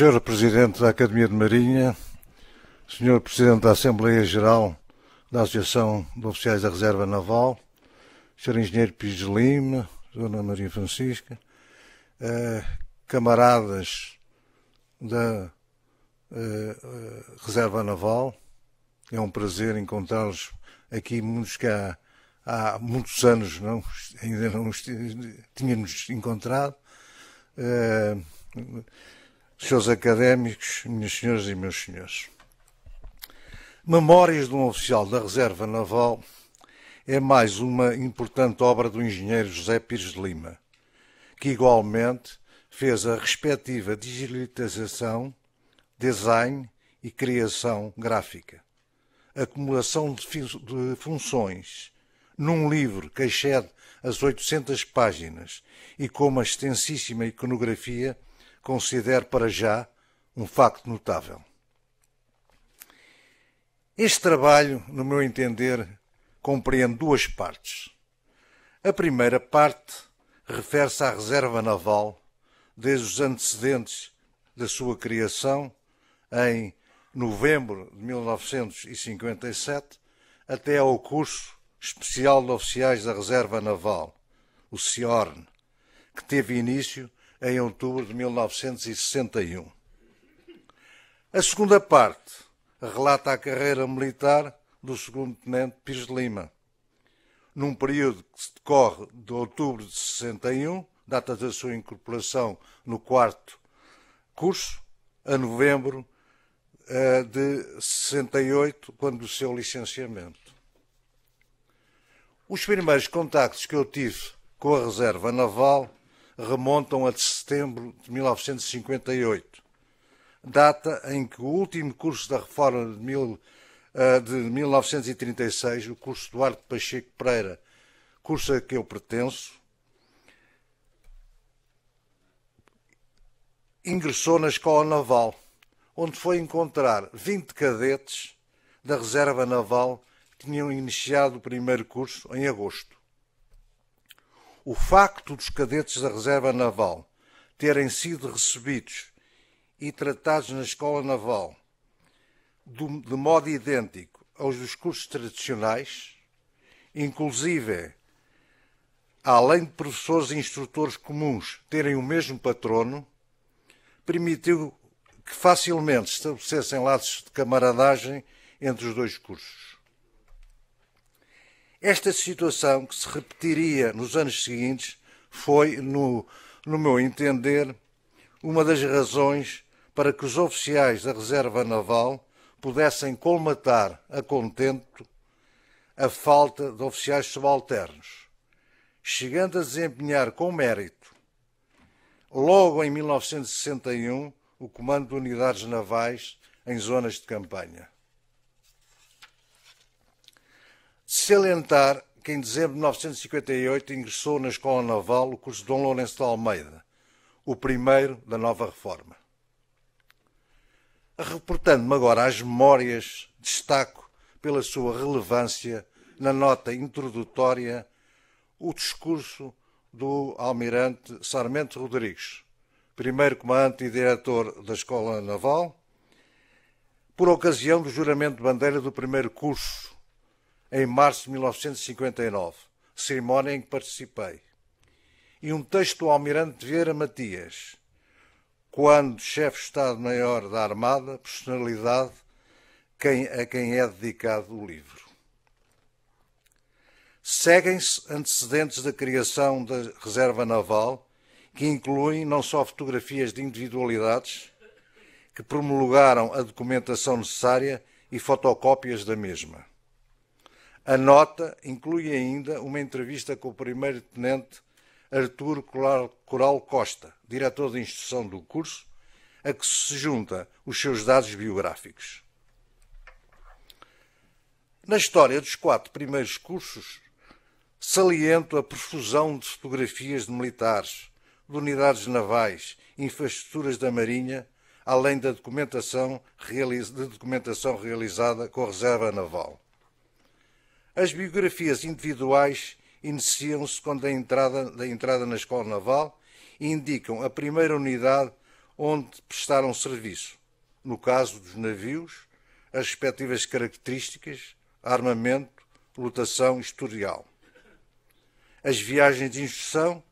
Sr. Presidente da Academia de Marinha, Sr. Presidente da Assembleia Geral da Associação de Oficiais da Reserva Naval, Sr. Engenheiro Pires Lima, Dona Maria Francisca, eh, camaradas da eh, Reserva Naval, é um prazer encontrá-los aqui, muitos que há, há muitos anos não, ainda não tínhamos encontrado. Eh, seus académicos, minhas senhoras e meus senhores. Memórias de um Oficial da Reserva Naval é mais uma importante obra do engenheiro José Pires de Lima, que igualmente fez a respectiva digitalização, design e criação gráfica, acumulação de funções num livro que excede as 800 páginas e com uma extensíssima iconografia considero para já um facto notável. Este trabalho, no meu entender, compreende duas partes. A primeira parte refere-se à reserva naval, desde os antecedentes da sua criação, em novembro de 1957, até ao curso especial de oficiais da Reserva Naval, o CIORN, que teve início em outubro de 1961. A segunda parte relata a carreira militar do segundo tenente Pires de Lima, num período que se decorre de outubro de 61, data da sua incorporação no quarto curso, a novembro eh, de 68, quando o seu licenciamento. Os primeiros contactos que eu tive com a reserva naval remontam a de setembro de 1958, data em que o último curso da reforma de, mil, eh, de 1936, o curso Duarte Pacheco Pereira, curso a que eu pertenço, ingressou na Escola Naval, onde foi encontrar 20 cadetes da Reserva Naval que tinham iniciado o primeiro curso em agosto o facto dos cadetes da Reserva Naval terem sido recebidos e tratados na Escola Naval de modo idêntico aos dos cursos tradicionais, inclusive, além de professores e instrutores comuns terem o mesmo patrono, permitiu que facilmente estabelecessem laços de camaradagem entre os dois cursos. Esta situação, que se repetiria nos anos seguintes, foi, no, no meu entender, uma das razões para que os oficiais da Reserva Naval pudessem colmatar a contento a falta de oficiais subalternos, chegando a desempenhar com mérito, logo em 1961, o comando de unidades navais em zonas de campanha. Salientar que em dezembro de 1958 ingressou na Escola Naval o curso de Dom Lourenço de Almeida, o primeiro da nova reforma. Reportando-me agora às memórias, destaco pela sua relevância na nota introdutória o discurso do almirante Sarmento Rodrigues, primeiro comandante e diretor da Escola Naval, por ocasião do juramento de bandeira do primeiro curso em março de 1959, cerimónia em que participei, e um texto do almirante Vieira Matias, quando chefe de Estado-Maior da Armada, personalidade quem, a quem é dedicado o livro. Seguem-se antecedentes da criação da Reserva Naval, que incluem não só fotografias de individualidades que promulgaram a documentação necessária e fotocópias da mesma. A nota inclui ainda uma entrevista com o primeiro-tenente Arturo Coral Costa, diretor de instrução do curso, a que se junta os seus dados biográficos. Na história dos quatro primeiros cursos, saliento a profusão de fotografias de militares, de unidades navais, infraestruturas da Marinha, além da documentação, de documentação realizada com a Reserva Naval. As biografias individuais iniciam-se com a entrada, da entrada na Escola Naval e indicam a primeira unidade onde prestaram serviço. No caso dos navios, as respectivas características, armamento, lotação historial. As viagens de instrução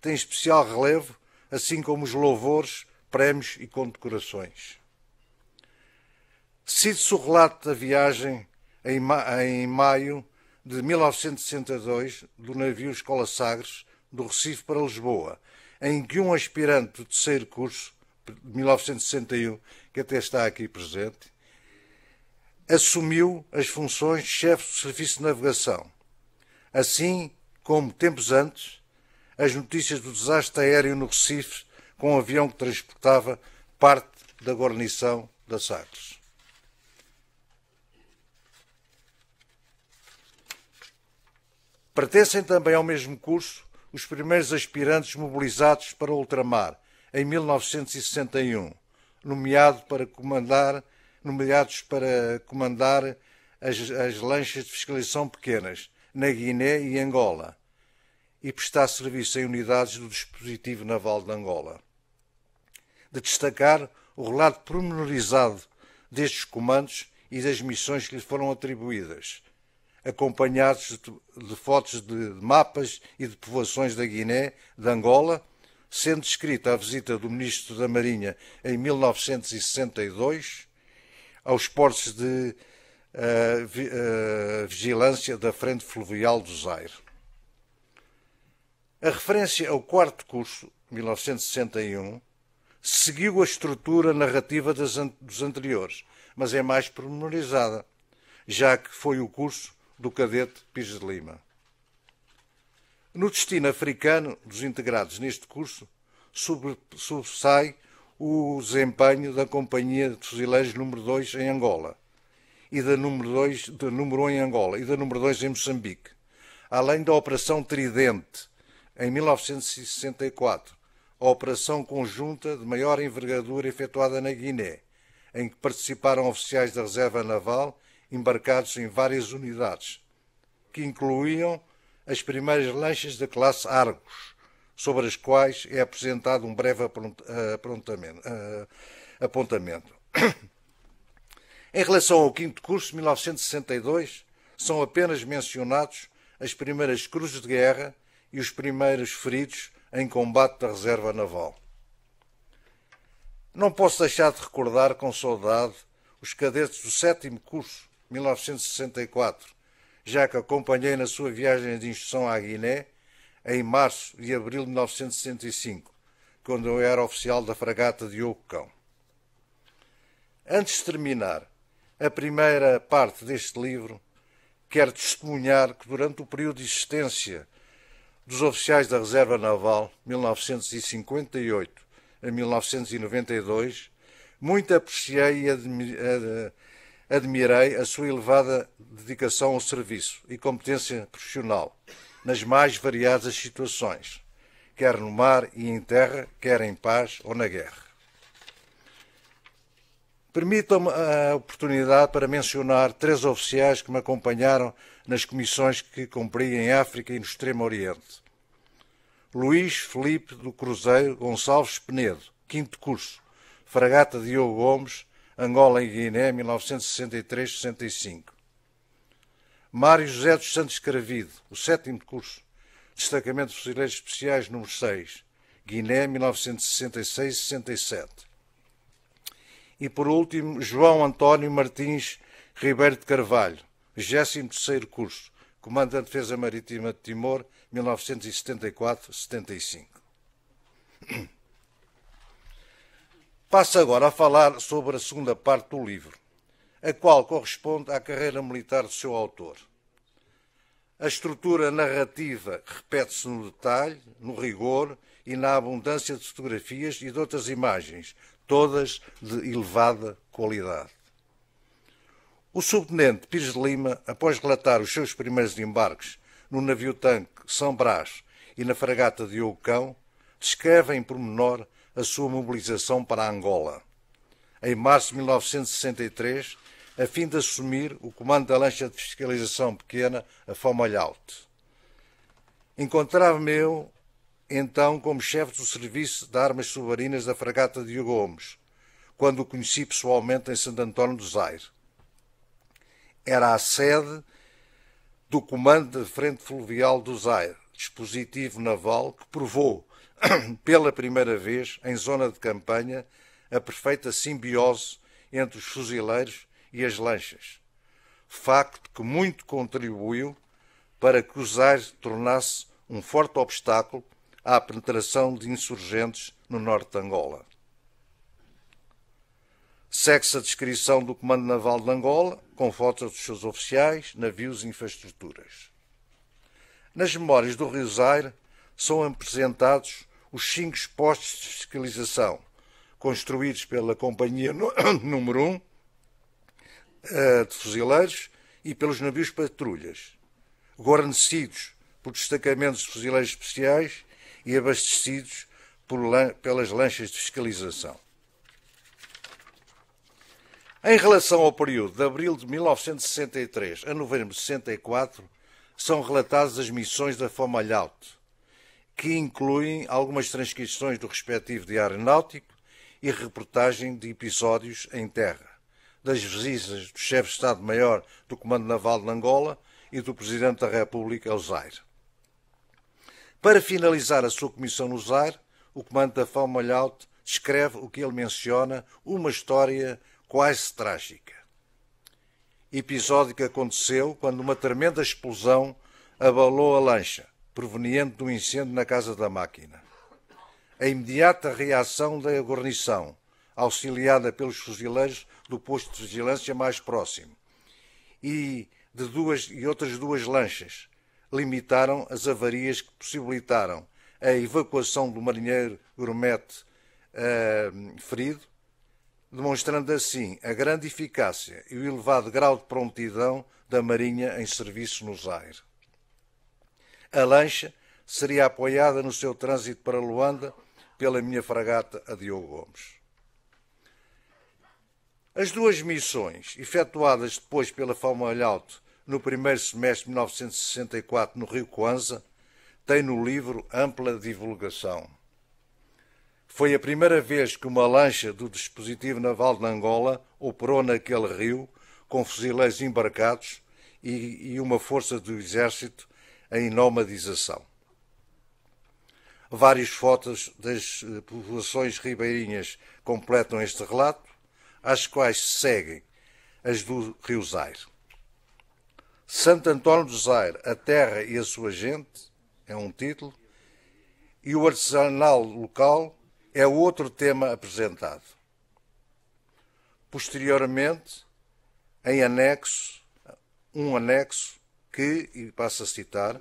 têm especial relevo, assim como os louvores, prémios e condecorações. Cite-se o relato da viagem em, ma em maio de 1962 do navio Escola Sagres do Recife para Lisboa, em que um aspirante do terceiro curso de 1961, que até está aqui presente, assumiu as funções de chefe do Serviço de Navegação. Assim como tempos antes, as notícias do desastre aéreo no Recife com um avião que transportava parte da guarnição da Sagres. Pertencem também ao mesmo curso os primeiros aspirantes mobilizados para o ultramar, em 1961, nomeado para comandar, nomeados para comandar as, as lanchas de fiscalização pequenas, na Guiné e Angola, e prestar serviço em unidades do dispositivo naval de Angola. De destacar o relato promenorizado destes comandos e das missões que lhes foram atribuídas – acompanhados de fotos de mapas e de povoações da Guiné, de Angola, sendo descrita a visita do Ministro da Marinha em 1962 aos portos de uh, vi, uh, vigilância da Frente Fluvial do Zaire. A referência ao quarto curso, 1961, seguiu a estrutura narrativa das, dos anteriores, mas é mais pormenorizada, já que foi o curso do cadete Pires de Lima. No destino africano dos integrados neste curso, subsai o desempenho da Companhia de Fuzileiros número 2 em Angola e da número 2 de número 1 em Angola e da número 2 em Moçambique, além da Operação Tridente em 1964, a operação conjunta de maior envergadura efetuada na Guiné, em que participaram oficiais da Reserva Naval embarcados em várias unidades, que incluíam as primeiras lanchas da classe Argos, sobre as quais é apresentado um breve eh, eh, apontamento. Em relação ao quinto curso, 1962, são apenas mencionados as primeiras cruzes de guerra e os primeiros feridos em combate da reserva naval. Não posso deixar de recordar com saudade os cadetes do sétimo curso, 1964, já que acompanhei na sua viagem de instrução à Guiné em março e abril de 1965, quando eu era oficial da fragata de Ocão. Antes de terminar a primeira parte deste livro, quero testemunhar que durante o período de existência dos oficiais da Reserva Naval, 1958 a 1992, muito apreciei e admi eh, admirei a sua elevada dedicação ao serviço e competência profissional nas mais variadas situações, quer no mar e em terra, quer em paz ou na guerra. Permitam-me a oportunidade para mencionar três oficiais que me acompanharam nas comissões que cumpri em África e no Extremo Oriente. Luís Felipe do Cruzeiro Gonçalves Penedo, quinto curso, Fragata Diogo Gomes, Angola e Guiné, 1963-65. Mário José dos Santos Caravido, o sétimo curso, Destacamento de Fuzileiros Especiais, número 6, Guiné, 1966-67. E por último, João António Martins Ribeiro de Carvalho, 23 curso, Comando da Defesa Marítima de Timor, 1974-75. Passo agora a falar sobre a segunda parte do livro, a qual corresponde à carreira militar do seu autor. A estrutura narrativa repete-se no detalhe, no rigor e na abundância de fotografias e de outras imagens, todas de elevada qualidade. O subtenente Pires de Lima, após relatar os seus primeiros embarques no navio-tanque São Brás e na fragata de Ocão, descreve em pormenor a sua mobilização para Angola. Em março de 1963, a fim de assumir o comando da lancha de fiscalização pequena, a Fomalhaute. Encontrava-me eu, então, como chefe do Serviço de Armas Submarinas da Fragata de Gomes, quando o conheci pessoalmente em Santo António do Zaire. Era a sede do Comando da Frente Fluvial do Zaire, dispositivo naval que provou pela primeira vez, em zona de campanha, a perfeita simbiose entre os fuzileiros e as lanchas. Facto que muito contribuiu para que os aires tornasse um forte obstáculo à penetração de insurgentes no norte de Angola. Segue-se a descrição do Comando Naval de Angola, com fotos dos seus oficiais, navios e infraestruturas. Nas memórias do Rio Zaire são apresentados os cinco postos de fiscalização construídos pela Companhia Número 1 eh, de Fuzileiros e pelos navios patrulhas, guarnecidos por destacamentos de fuzileiros especiais e abastecidos por, pelas lanchas de fiscalização. Em relação ao período de abril de 1963 a novembro de 64, são relatadas as missões da Fomalhaut, que incluem algumas transcrições do respectivo diário náutico e reportagem de episódios em terra, das visitas do chefe de Estado-Maior do Comando Naval de Angola e do Presidente da República ao Zaire. Para finalizar a sua comissão no Zaire, o Comando da FAO Malhaute descreve o que ele menciona uma história quase trágica. Episódio que aconteceu quando uma tremenda explosão abalou a lancha, proveniente do incêndio na Casa da Máquina. A imediata reação da guarnição, auxiliada pelos fuzileiros do posto de vigilância mais próximo, e de duas e outras duas lanchas, limitaram as avarias que possibilitaram a evacuação do marinheiro Gromete uh, eh, ferido, demonstrando assim a grande eficácia e o elevado grau de prontidão da Marinha em serviço nos aires. A lancha seria apoiada no seu trânsito para Luanda pela minha fragata, a Diogo Gomes. As duas missões, efetuadas depois pela Falmalhaute no primeiro semestre de 1964 no Rio Coanza, têm no livro ampla divulgação. Foi a primeira vez que uma lancha do dispositivo naval de Angola operou naquele rio, com fuzileiros embarcados e, e uma força do exército em nomadização. Várias fotos das eh, populações ribeirinhas completam este relato, às quais se seguem as do Rio Zaire. Santo António do Zaire, a terra e a sua gente, é um título, e o artesanal local é outro tema apresentado. Posteriormente, em anexo, um anexo, que, e passo a citar,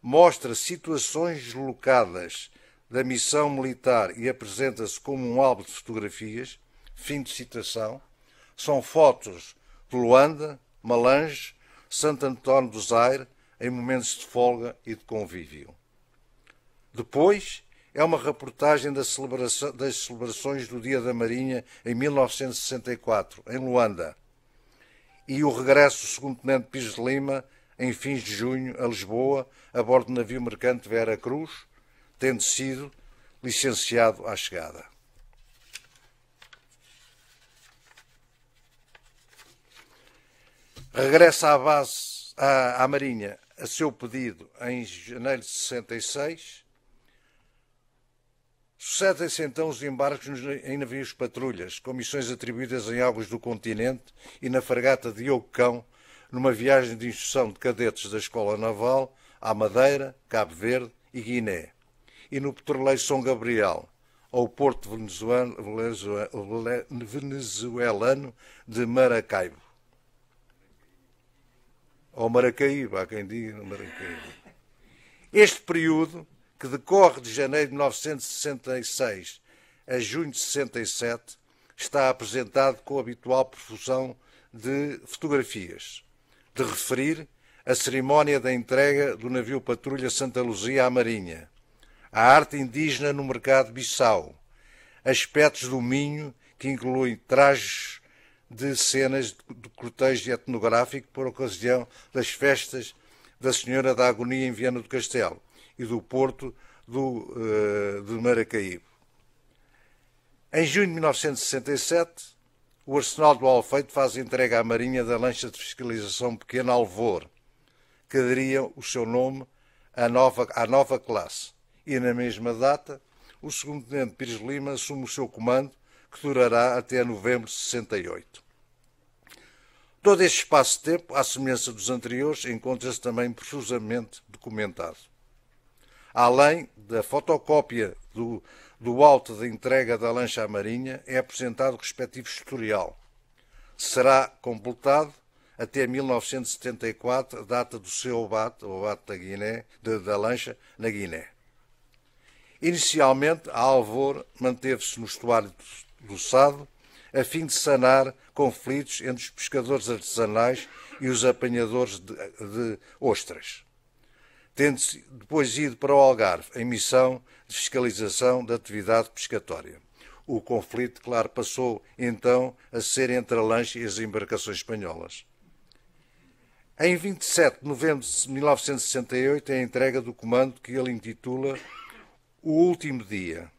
mostra situações deslocadas da missão militar e apresenta-se como um álbum de fotografias, fim de citação, são fotos de Luanda, Malange, Santo António do Zaire, em momentos de folga e de convívio. Depois, é uma reportagem das celebrações do Dia da Marinha em 1964, em Luanda, e o regresso do 2 Tenente Pires de Lima em fins de junho, a Lisboa, a bordo do navio mercante Vera Cruz, tendo sido licenciado à chegada. Regressa à base, à, à Marinha, a seu pedido, em janeiro de 66. Sucedem-se então os embarques em navios patrulhas, com missões atribuídas em águas do continente e na fragata Diogo Cão, numa viagem de instrução de cadetes da Escola Naval à Madeira, Cabo Verde e Guiné, e no petroleiro São Gabriel, ao porto venezuelano de Maracaibo. Ou Maracaíba, há quem diga Maracaíba. Este período, que decorre de janeiro de 1966 a junho de 67, está apresentado com a habitual profusão de fotografias de referir a cerimónia da entrega do navio Patrulha Santa Luzia à Marinha, a arte indígena no mercado Bissau, aspectos do Minho que incluem trajes de cenas de cortejo etnográfico por ocasião das festas da Senhora da Agonia em Viana do Castelo e do Porto do, eh, de Maracaíbo. Em junho de 1967, o arsenal do Alfeito faz entrega à Marinha da lancha de fiscalização Pequeno Alvor, que daria o seu nome à nova, à nova classe. E na mesma data, o segundo tenente Pires Lima assume o seu comando, que durará até novembro de 68. Todo este espaço de tempo, à semelhança dos anteriores, encontra-se também profusamente documentado. Além da fotocópia do, do alto da entrega da lancha à Marinha é apresentado o respectivo historial. Será completado até 1974, data do seu abate, o abate da, Guiné, de, da lancha, na Guiné. Inicialmente, a Alvor manteve-se no estuário do Sado, a fim de sanar conflitos entre os pescadores artesanais e os apanhadores de, de ostras tendo-se depois ido para o Algarve em missão de fiscalização da atividade pescatória. O conflito, claro, passou então a ser entre a lancha e as embarcações espanholas. Em 27 de novembro de 1968 é a entrega do comando que ele intitula O Último Dia.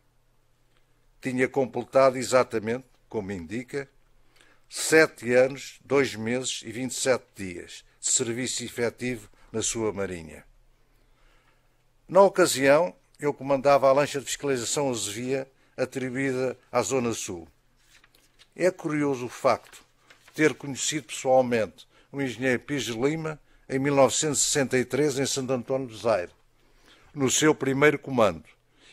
Tinha completado exatamente, como indica, sete anos, dois meses e 27 dias de serviço efetivo na sua marinha. Na ocasião, eu comandava a lancha de fiscalização Azevia, atribuída à Zona Sul. É curioso o facto de ter conhecido pessoalmente o engenheiro Pires Lima em 1963 em Santo António do Zaire, no seu primeiro comando,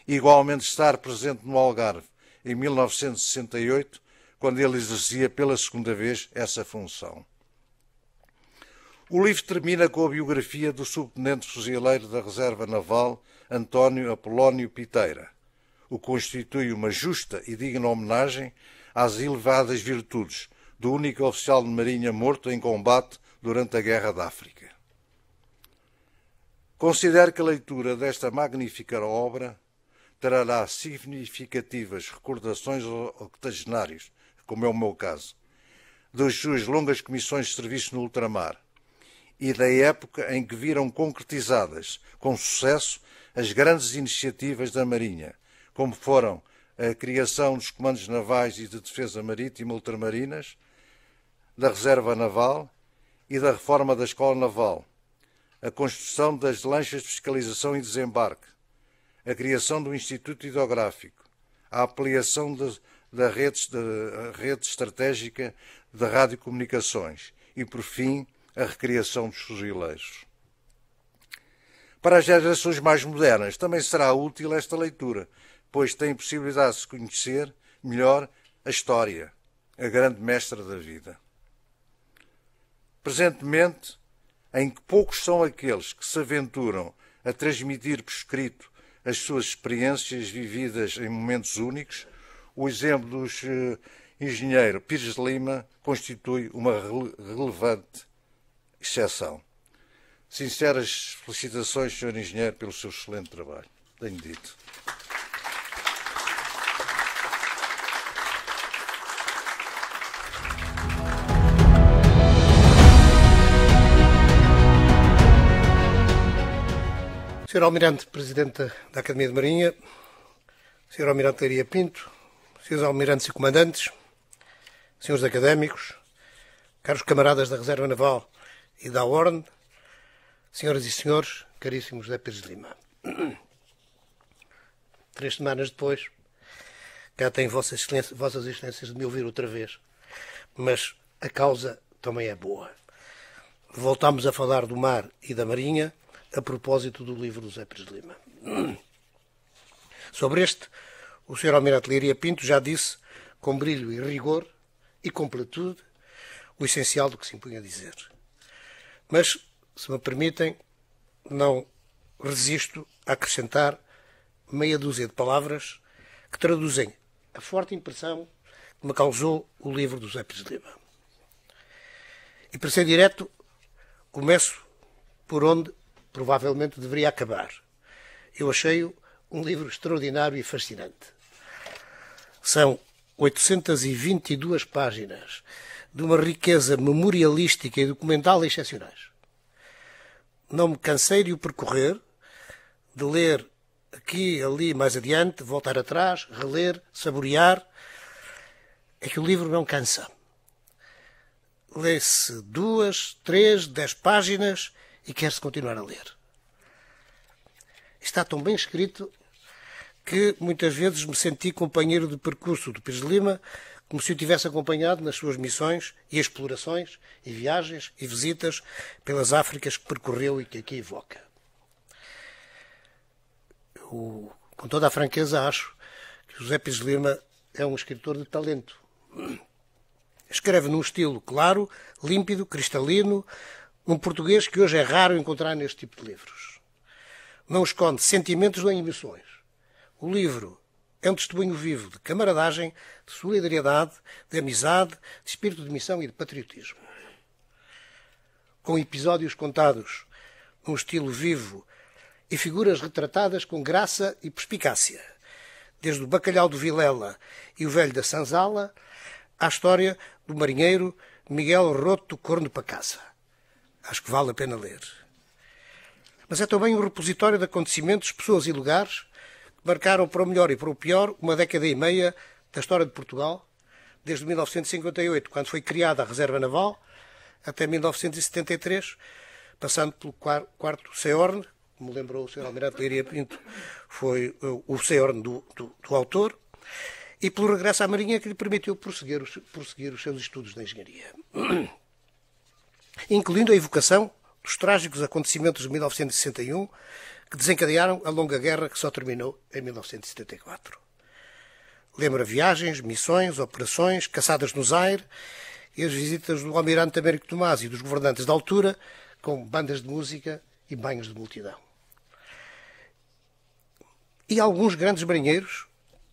e igualmente estar presente no Algarve em 1968, quando ele exercia pela segunda vez essa função. O livro termina com a biografia do subtenente fuzileiro da Reserva Naval, António Apolónio Piteira. O constitui uma justa e digna homenagem às elevadas virtudes do único oficial de marinha morto em combate durante a Guerra da África. Considero que a leitura desta magnífica obra trará significativas recordações aos octogenários, como é o meu caso, das suas longas comissões de serviço no ultramar, e da época em que viram concretizadas com sucesso as grandes iniciativas da Marinha, como foram a criação dos comandos navais e de defesa marítima ultramarinas, da reserva naval e da reforma da escola naval, a construção das lanchas de fiscalização e desembarque, a criação do Instituto Hidrográfico, a ampliação de, da rede, rede estratégica de radiocomunicações e, por fim, a recriação dos fuzileiros. Para as gerações mais modernas também será útil esta leitura, pois tem possibilidade de se conhecer melhor a história, a grande mestra da vida. Presentemente, em que poucos são aqueles que se aventuram a transmitir por escrito as suas experiências vividas em momentos únicos, o exemplo do eh, engenheiro Pires de Lima constitui uma relevante exceção. Sinceras felicitações, Sr. Engenheiro, pelo seu excelente trabalho. Tenho dito. Sr. Almirante, Presidente da Academia de Marinha, Sr. Almirante Leiria Pinto, Srs. Almirantes e Comandantes, Srs. Académicos, caros camaradas da Reserva Naval, e da Ordem, senhoras e senhores, caríssimos José Pires de Lima. Três semanas depois, cá têm vossas excelências, vossas excelências de me ouvir outra vez, mas a causa também é boa. Voltámos a falar do mar e da marinha a propósito do livro do José Pires de Lima. Sobre este, o Sr. Almirante Liria Pinto já disse, com brilho e rigor e completude, o essencial do que se impunha a dizer. Mas, se me permitem, não resisto a acrescentar meia dúzia de palavras que traduzem a forte impressão que me causou o livro do Zé Pires Lima. E para ser direto, começo por onde provavelmente deveria acabar. Eu achei-o um livro extraordinário e fascinante. São 822 páginas de uma riqueza memorialística e documental excepcionais. Não me cansei de o percorrer, de ler aqui, ali, mais adiante, voltar atrás, reler, saborear. É que o livro não cansa. Lê-se duas, três, dez páginas e quer-se continuar a ler. Está tão bem escrito que muitas vezes me senti companheiro de percurso do Pires de Lima como se o tivesse acompanhado nas suas missões e explorações, e viagens e visitas pelas Áfricas que percorreu e que aqui evoca. com toda a franqueza, acho que José Pires Lima é um escritor de talento. Escreve num estilo claro, límpido, cristalino, um português que hoje é raro encontrar neste tipo de livros. Não esconde sentimentos nem emoções. O livro é um testemunho vivo de camaradagem, de solidariedade, de amizade, de espírito de missão e de patriotismo. Com episódios contados num estilo vivo e figuras retratadas com graça e perspicácia, desde o bacalhau do Vilela e o velho da Sanzala à história do marinheiro Miguel Roto Corno Pacasa. Acho que vale a pena ler. Mas é também um repositório de acontecimentos, pessoas e lugares marcaram para o melhor e para o pior uma década e meia da história de Portugal, desde 1958, quando foi criada a Reserva Naval, até 1973, passando pelo quarto CEORN, como lembrou o Sr. Almirante Leiria Pinto, foi eh, o CEORN do, do, do, autor, e pelo regresso à Marinha que lhe permitiu prosseguir, prosseguir os seus estudos de engenharia. Incluindo a evocação dos trágicos acontecimentos de 1961, que desencadearam a longa guerra que só terminou em 1974. Lembra viagens, missões, operações, caçadas no Zaire e as visitas do almirante Américo Tomás e dos governantes da altura com bandas de música e banhos de multidão. E alguns grandes marinheiros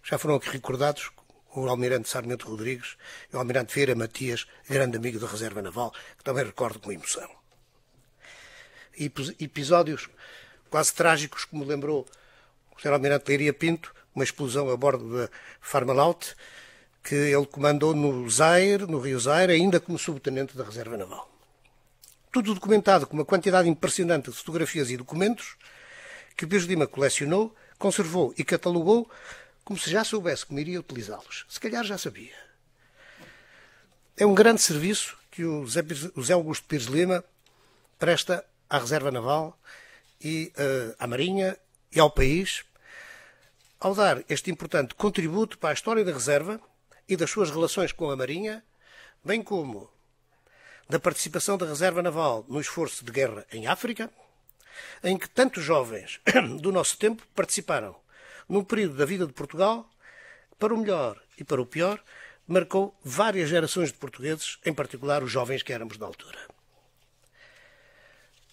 já foram aqui recordados o Almirante Sarmento Rodrigues e o Almirante Vieira Matias, grande amigo da Reserva Naval, que também recordo com emoção. Episódios quase trágicos, como lembrou o Sr. Almirante Leiria Pinto, uma explosão a bordo da Farmalaut, que ele comandou no Zaire, no Rio Zaire, ainda como subtenente da Reserva Naval. Tudo documentado com uma quantidade impressionante de fotografias e documentos que o Pires Lima colecionou, conservou e catalogou como se já soubesse como iria utilizá-los. Se calhar já sabia. É um grande serviço que o Zé Augusto Pires Lima presta à Reserva Naval e uh, à Marinha e ao país, ao dar este importante contributo para a história da reserva e das suas relações com a Marinha, bem como da participação da reserva naval no esforço de guerra em África, em que tantos jovens do nosso tempo participaram num período da vida de Portugal, para o melhor e para o pior, marcou várias gerações de portugueses, em particular os jovens que éramos na altura.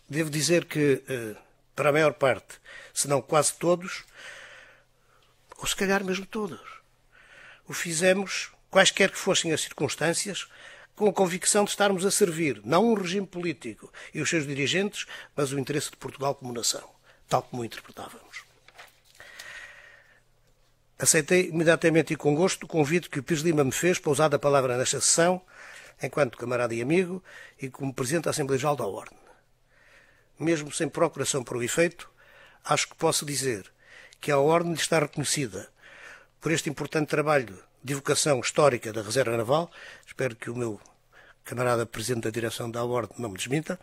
Devo dizer que eh, para a maior parte, se não quase todos, ou se calhar mesmo todos. O fizemos, quaisquer que fossem as circunstâncias, com a convicção de estarmos a servir, não um regime político e os seus dirigentes, mas o interesse de Portugal como nação, tal como o interpretávamos. Aceitei imediatamente e com gosto o convite que o Pires Lima me fez para usar a palavra nesta sessão, enquanto camarada e amigo, e como Presidente da Assembleia Geral da Ordem mesmo sem procuração por o efeito, acho que posso dizer que a Ordem lhe está reconhecida por este importante trabalho de vocação histórica da Reserva Naval. Espero que o meu camarada presidente da direção da Ordem não me desminta.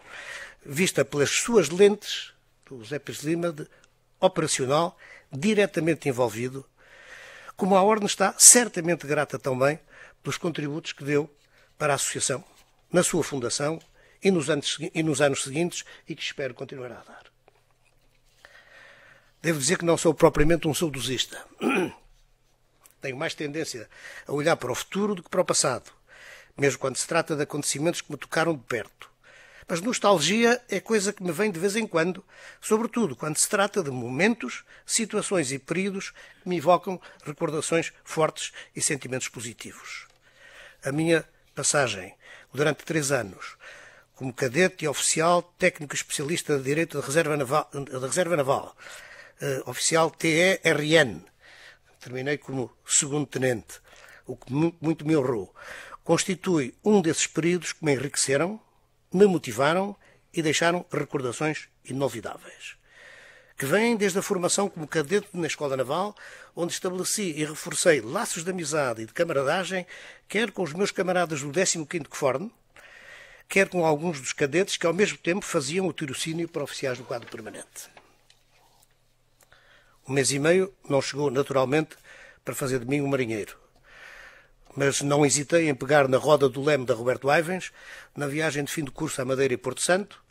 Vista pelas suas lentes, do José Pires Lima, de operacional, diretamente envolvido, como a Ordem está certamente grata também pelos contributos que deu para a Associação, na sua fundação e nos anos, e nos anos seguintes e que espero continuar a dar. Devo dizer que não sou propriamente um saudosista. Tenho mais tendência a olhar para o futuro do que para o passado, mesmo quando se trata de acontecimentos que me tocaram de perto. Mas nostalgia é coisa que me vem de vez em quando, sobretudo quando se trata de momentos, situações e períodos que me evocam recordações fortes e sentimentos positivos. A minha passagem durante três anos como cadete e oficial técnico especialista de Direito de Reserva Naval, de Reserva Naval uh, oficial TERN. Terminei como segundo tenente, o que muito me honrou. Constitui um desses períodos que me enriqueceram, me motivaram e deixaram recordações inolvidáveis, que vêm desde a formação como cadete na Escola Naval, onde estabeleci e reforcei laços de amizade e de camaradagem, quer com os meus camaradas do 15º Corno, quer com alguns dos cadetes que, ao mesmo tempo, faziam o tirocínio para oficiais do quadro permanente. Um mês e meio não chegou, naturalmente, para fazer de mim um marinheiro. Mas não hesitei em pegar na roda do leme da Roberto Ivens, na viagem de fim de curso à Madeira e Porto Santo,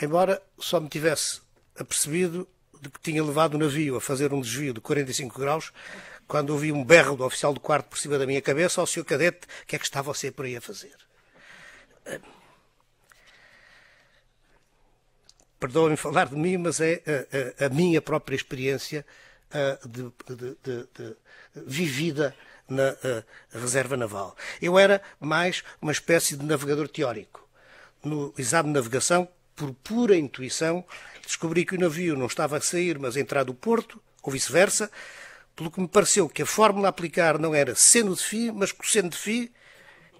embora só me tivesse apercebido de que tinha levado o navio a fazer um desvio de 45 graus, quando ouvi um berro do oficial do quarto por cima da minha cabeça, ao seu cadete, o que é que estava você por aí a fazer? perdoem-me falar de mim, mas é a, a, minha própria experiência de, de, de, vivida na reserva naval. Eu era mais uma espécie de navegador teórico. No exame de navegação, por pura intuição, descobri que o navio não estava a sair, mas a entrar do porto, ou vice-versa, pelo que me pareceu que a fórmula a aplicar não era seno de fi, mas cosseno de fi,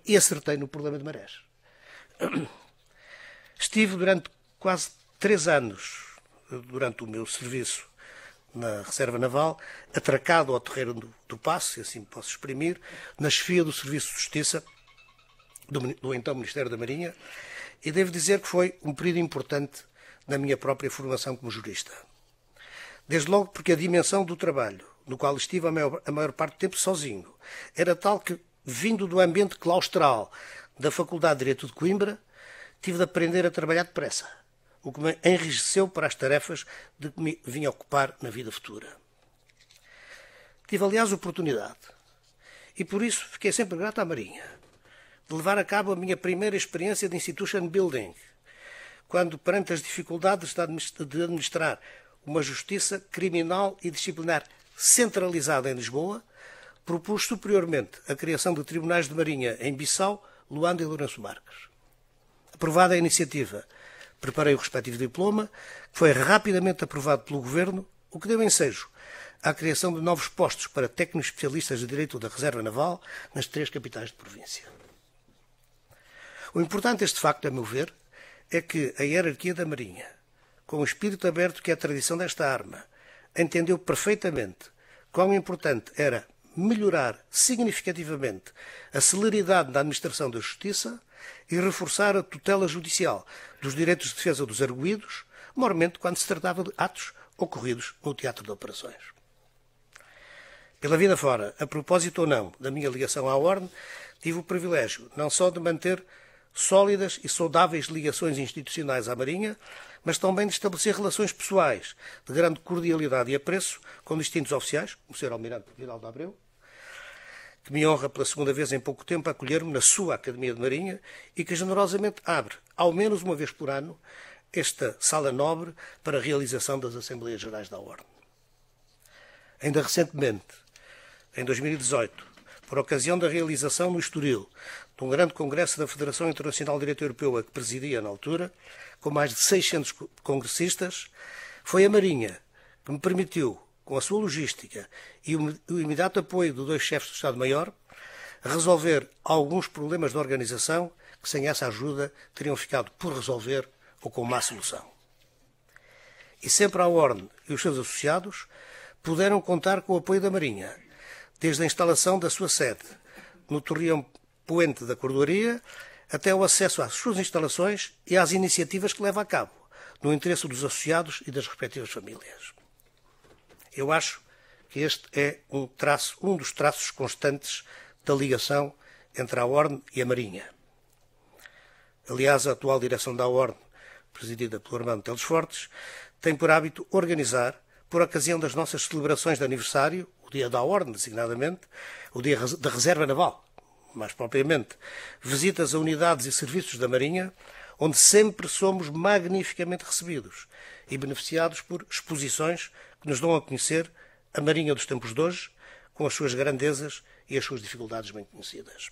e acertei no problema de marés. Estive durante quase três anos, durante o meu serviço na Reserva Naval, atracado ao terreiro do, do Passo, se assim posso exprimir, na chefia do Serviço de Justiça do, do então Ministério da Marinha, e devo dizer que foi um período importante na minha própria formação como jurista. Desde logo porque a dimensão do trabalho, no qual estive a maior, a maior parte do tempo sozinho, era tal que, vindo do ambiente claustral da Faculdade de Direito de Coimbra, tive de aprender a trabalhar depressa, o que me enriqueceu para as tarefas de que me vinha ocupar na vida futura. Tive, aliás, oportunidade, e por isso fiquei sempre grato à Marinha, de levar a cabo a minha primeira experiência de institution building, quando, perante as dificuldades de administrar uma justiça criminal e disciplinar centralizada em Lisboa, propus superiormente a criação de tribunais de Marinha em Bissau Luanda e Lourenço Marques. Aprovada a iniciativa, preparei o respectivo diploma, que foi rapidamente aprovado pelo Governo, o que deu ensejo à criação de novos postos para técnicos especialistas de direito da Reserva Naval nas três capitais de província. O importante deste facto, a meu ver, é que a hierarquia da Marinha, com o espírito aberto que é a tradição desta arma, entendeu perfeitamente quão importante era melhorar significativamente a celeridade da administração da justiça e reforçar a tutela judicial dos direitos de defesa dos arguídos, mormente quando se tratava de atos ocorridos no teatro de operações. Pela vida fora, a propósito ou não da minha ligação à Ordem, tive o privilégio não só de manter sólidas e saudáveis ligações institucionais à Marinha, mas também de estabelecer relações pessoais de grande cordialidade e apreço com distintos oficiais, como o Sr. Almirante Vidal de Abreu, que me honra pela segunda vez em pouco tempo acolher-me na sua Academia de Marinha e que generosamente abre, ao menos uma vez por ano, esta sala nobre para a realização das Assembleias Gerais da Ordem. Ainda recentemente, em 2018, por ocasião da realização no Estoril de um grande congresso da Federação Internacional de Direito Europeu a que presidia na altura, com mais de 600 congressistas, foi a Marinha que me permitiu, com a sua logística e o imediato apoio dos dois chefes do Estado-Maior, resolver alguns problemas de organização que, sem essa ajuda, teriam ficado por resolver ou com má solução. E sempre a ORN e os seus associados puderam contar com o apoio da Marinha, desde a instalação da sua sede no Torreão Poente da Cordoaria até o acesso às suas instalações e às iniciativas que leva a cabo, no interesse dos associados e das respectivas famílias. Eu acho que este é um, traço, um dos traços constantes da ligação entre a Ordem e a Marinha. Aliás, a atual direção da Ordem, presidida pelo Armando Teles Fortes, tem por hábito organizar, por ocasião das nossas celebrações de aniversário, o dia da Ordem, designadamente, o dia da Reserva Naval, mais propriamente, visitas a unidades e serviços da Marinha, onde sempre somos magnificamente recebidos e beneficiados por exposições que nos dão a conhecer a Marinha dos tempos de hoje, com as suas grandezas e as suas dificuldades bem conhecidas.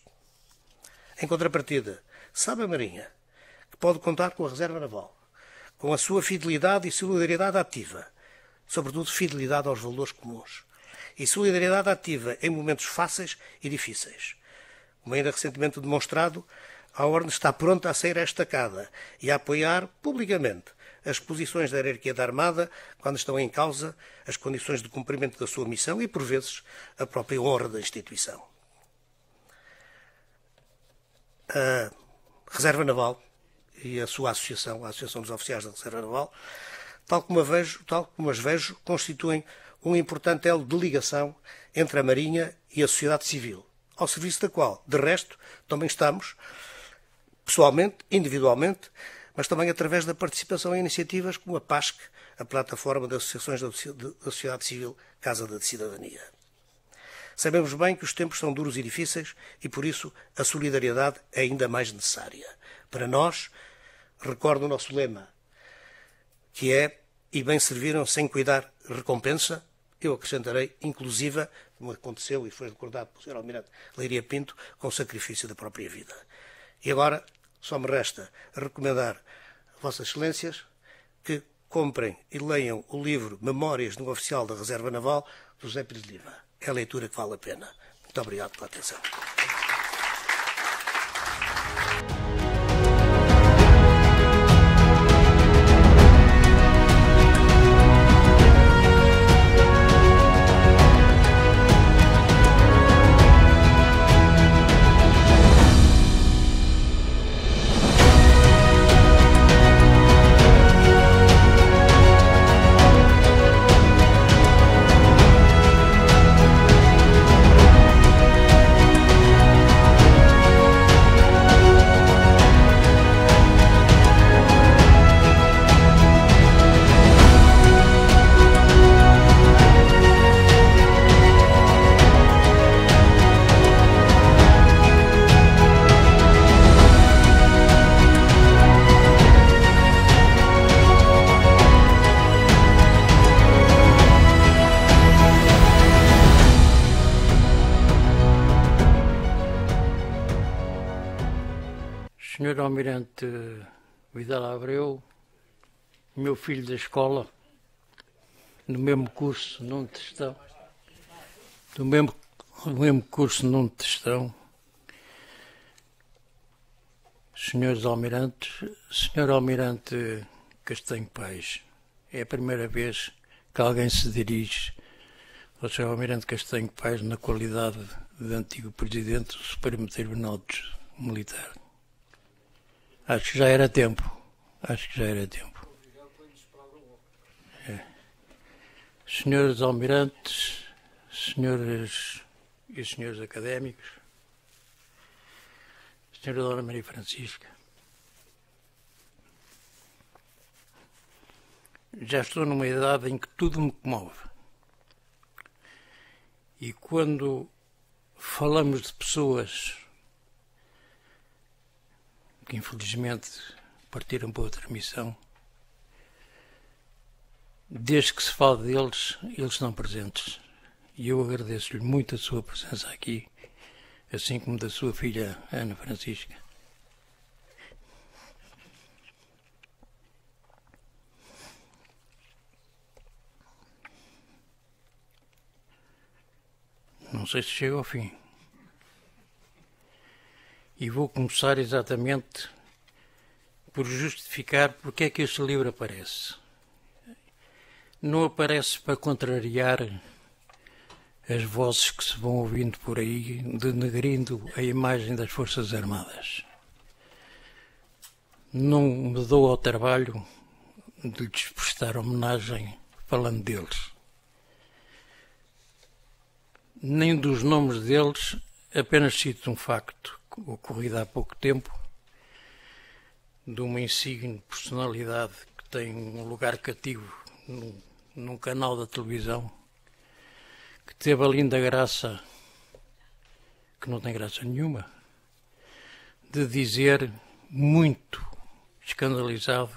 Em contrapartida, sabe a Marinha que pode contar com a Reserva Naval, com a sua fidelidade e solidariedade ativa, sobretudo fidelidade aos valores comuns, e solidariedade ativa em momentos fáceis e difíceis. Como ainda recentemente demonstrado, a Ordem está pronta a sair à estacada e a apoiar publicamente as posições da hierarquia da Armada quando estão em causa as condições de cumprimento da sua missão e, por vezes, a própria honra da instituição. A Reserva Naval e a sua associação, a Associação dos Oficiais da Reserva Naval, tal como, vejo, tal como as vejo, constituem um importante elo de ligação entre a Marinha e a sociedade civil, ao serviço da qual, de resto, também estamos, pessoalmente, individualmente, mas também através da participação em iniciativas como a PASC, a Plataforma de Associações da Sociedade Civil Casa da Cidadania. Sabemos bem que os tempos são duros e difíceis e, por isso, a solidariedade é ainda mais necessária. Para nós, recordo o nosso lema, que é e bem serviram sem cuidar recompensa, eu acrescentarei, inclusiva, como aconteceu e foi recordado pelo Sr. Almirante Leiria Pinto, com o sacrifício da própria vida. E agora só me resta recomendar Vossas Excelências que comprem e leiam o livro Memórias de um Oficial da Reserva Naval, José Pires Lima. É a leitura que vale a pena. Muito obrigado pela atenção. meu filho da escola, no mesmo curso, num testão, no mesmo, no mesmo curso, num testão, senhores almirantes, senhor almirante Castanho Pais, é a primeira vez que alguém se dirige ao senhor almirante Castanho Pais na qualidade de antigo presidente do Supremo Tribunal Militar. Acho que já era tempo, acho que já era tempo. senhores almirantes, senhoras e senhores académicos, senhora Dona Maria Francisca, já estou numa idade em que tudo me comove. E quando falamos de pessoas que infelizmente partiram para outra missão, desde que se fale deles, eles estão presentes. E eu agradeço-lhe muito a sua presença aqui, assim como da sua filha Ana Francisca. Não sei se chego ao fim. E vou começar exatamente por justificar porque é que este livro aparece não aparece para contrariar as vozes que se vão ouvindo por aí, denegrindo a imagem das Forças Armadas. Não me dou ao trabalho de lhes prestar homenagem falando deles. Nem dos nomes deles, apenas cito um facto ocorrido há pouco tempo de uma insigne personalidade que tem um lugar cativo no num canal da televisão que teve a linda graça, que não tem graça nenhuma, de dizer muito escandalizado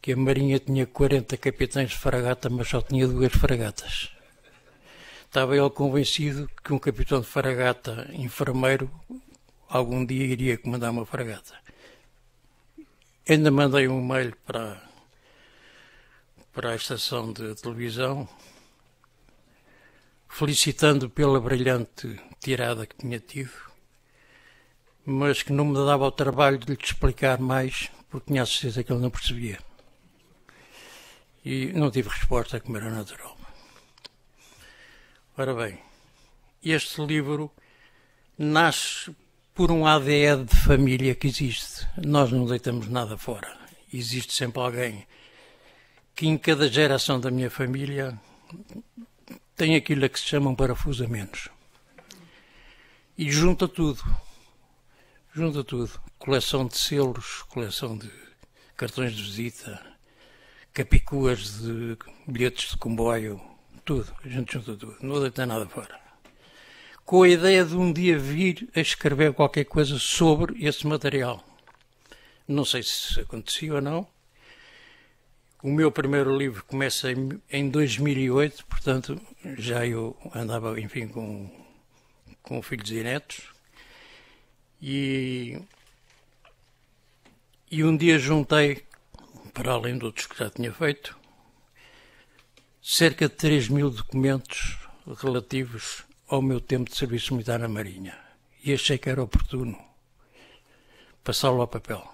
que a Marinha tinha 40 capitães de fragata, mas só tinha duas fragatas. Estava ele convencido que um capitão de fragata enfermeiro algum dia iria comandar uma fragata. Ainda mandei um e mail para para a estação de televisão, felicitando pela brilhante tirada que tinha tido, mas que não me dava o trabalho de lhe explicar mais, porque tinha a certeza que ele não percebia. E não tive resposta, como era natural. Ora bem, este livro nasce por um A.D.E. de família que existe. Nós não deitamos nada fora. Existe sempre alguém que em cada geração da minha família tem aquilo a que se chama um parafuso a menos. E junta tudo. Junta tudo. Coleção de selos, coleção de cartões de visita, capicuas de bilhetes de comboio, tudo. A gente junta tudo. Não deita nada fora. Com a ideia de um dia vir a escrever qualquer coisa sobre esse material. Não sei se acontecia ou não, o meu primeiro livro começa em, em 2008, portanto já eu andava, enfim, com, com filhos e netos. E, e um dia juntei, para além de outros que já tinha feito, cerca de 3 mil documentos relativos ao meu tempo de serviço militar na Marinha. E achei que era oportuno passá-lo ao papel.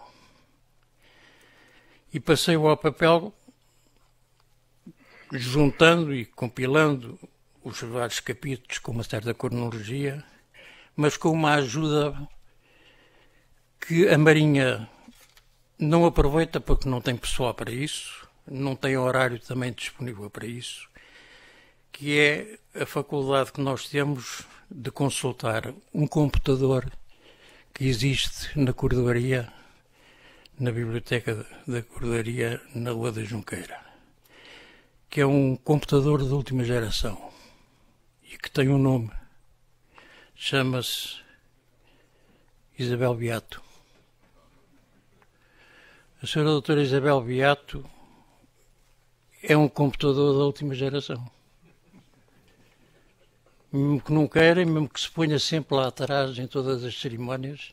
E passei-o ao papel juntando e compilando os vários capítulos com uma certa cronologia, mas com uma ajuda que a Marinha não aproveita porque não tem pessoal para isso, não tem horário também disponível para isso, que é a faculdade que nós temos de consultar um computador que existe na cordoaria, na biblioteca da cordoaria na rua da Junqueira que é um computador de última geração e que tem um nome. Chama-se Isabel Beato. A senhora doutora Isabel Beato é um computador da última geração. Mesmo que não queira, mesmo que se ponha sempre lá atrás em todas as cerimónias,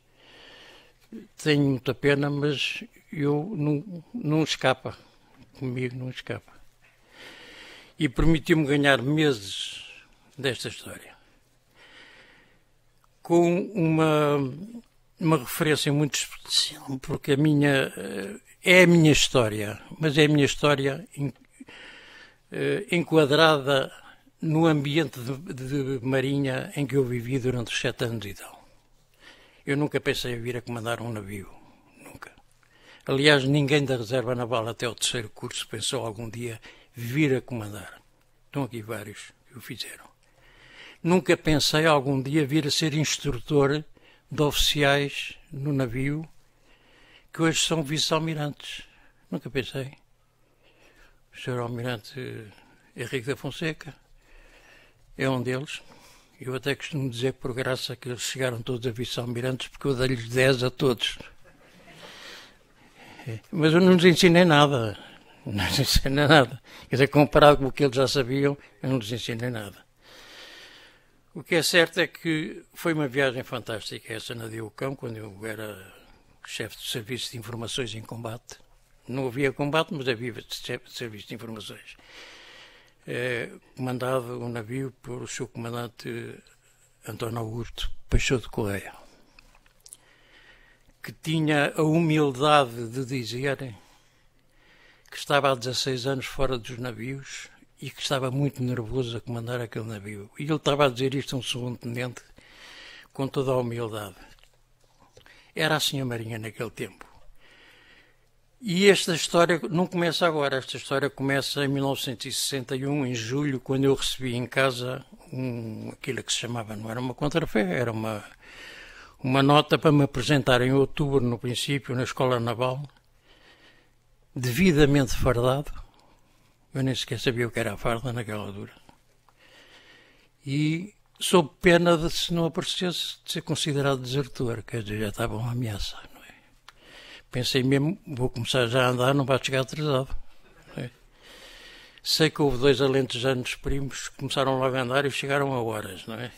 tenho muita pena, mas eu não, não escapa. Comigo não escapa e permitiu-me ganhar meses desta história. Com uma, uma referência muito especial, porque a minha, eh, é a minha história, mas é a minha história eh, enquadrada no ambiente de, de marinha em que eu vivi durante os sete anos e tal. Eu nunca pensei em vir a comandar um navio. Nunca. Aliás, ninguém da Reserva Naval até o terceiro curso pensou algum dia vir a comandar. Estão aqui vários que o fizeram. Nunca pensei algum dia vir a ser instrutor de oficiais no navio que hoje são vice-almirantes. Nunca pensei. O senhor Almirante Henrique da Fonseca é um deles. Eu até costumo dizer por graça que eles chegaram todos a vice-almirantes porque eu dei-lhes 10 a todos. É, mas eu não lhes ensinei nada não nos ensina nada. Quer dizer, comparado com o que eles já sabiam, não nos ensina nada. O que é certo é que foi uma viagem fantástica essa na Diocão, quando eu era chefe de serviço de informações em combate. Não havia combate, mas havia chefe de serviço de informações. É, eh, comandado o um navio pelo seu comandante António Augusto Peixoto de Correia, que tinha a humildade de dizer que estava há 16 anos fora dos navios e que estava muito nervoso a comandar aquele navio. E ele estava a dizer isto a um segundo tenente com toda a humildade. Era assim a Marinha naquele tempo. E esta história não começa agora, esta história começa em 1961, em julho, quando eu recebi em casa um, aquilo que se chamava, não era uma contrafé, era uma, uma nota para me apresentar em outubro, no princípio, na Escola Naval, devidamente fardado, eu nem sequer sabia o que era a farda naquela altura, e sob pena de, se não aparecesse, de ser considerado desertor, quer dizer, já estava uma ameaça. É? Pensei mesmo, vou começar já a andar, não vai chegar atrasado. É? Sei que houve dois alentejanos primos que começaram logo a andar e chegaram a horas, não é?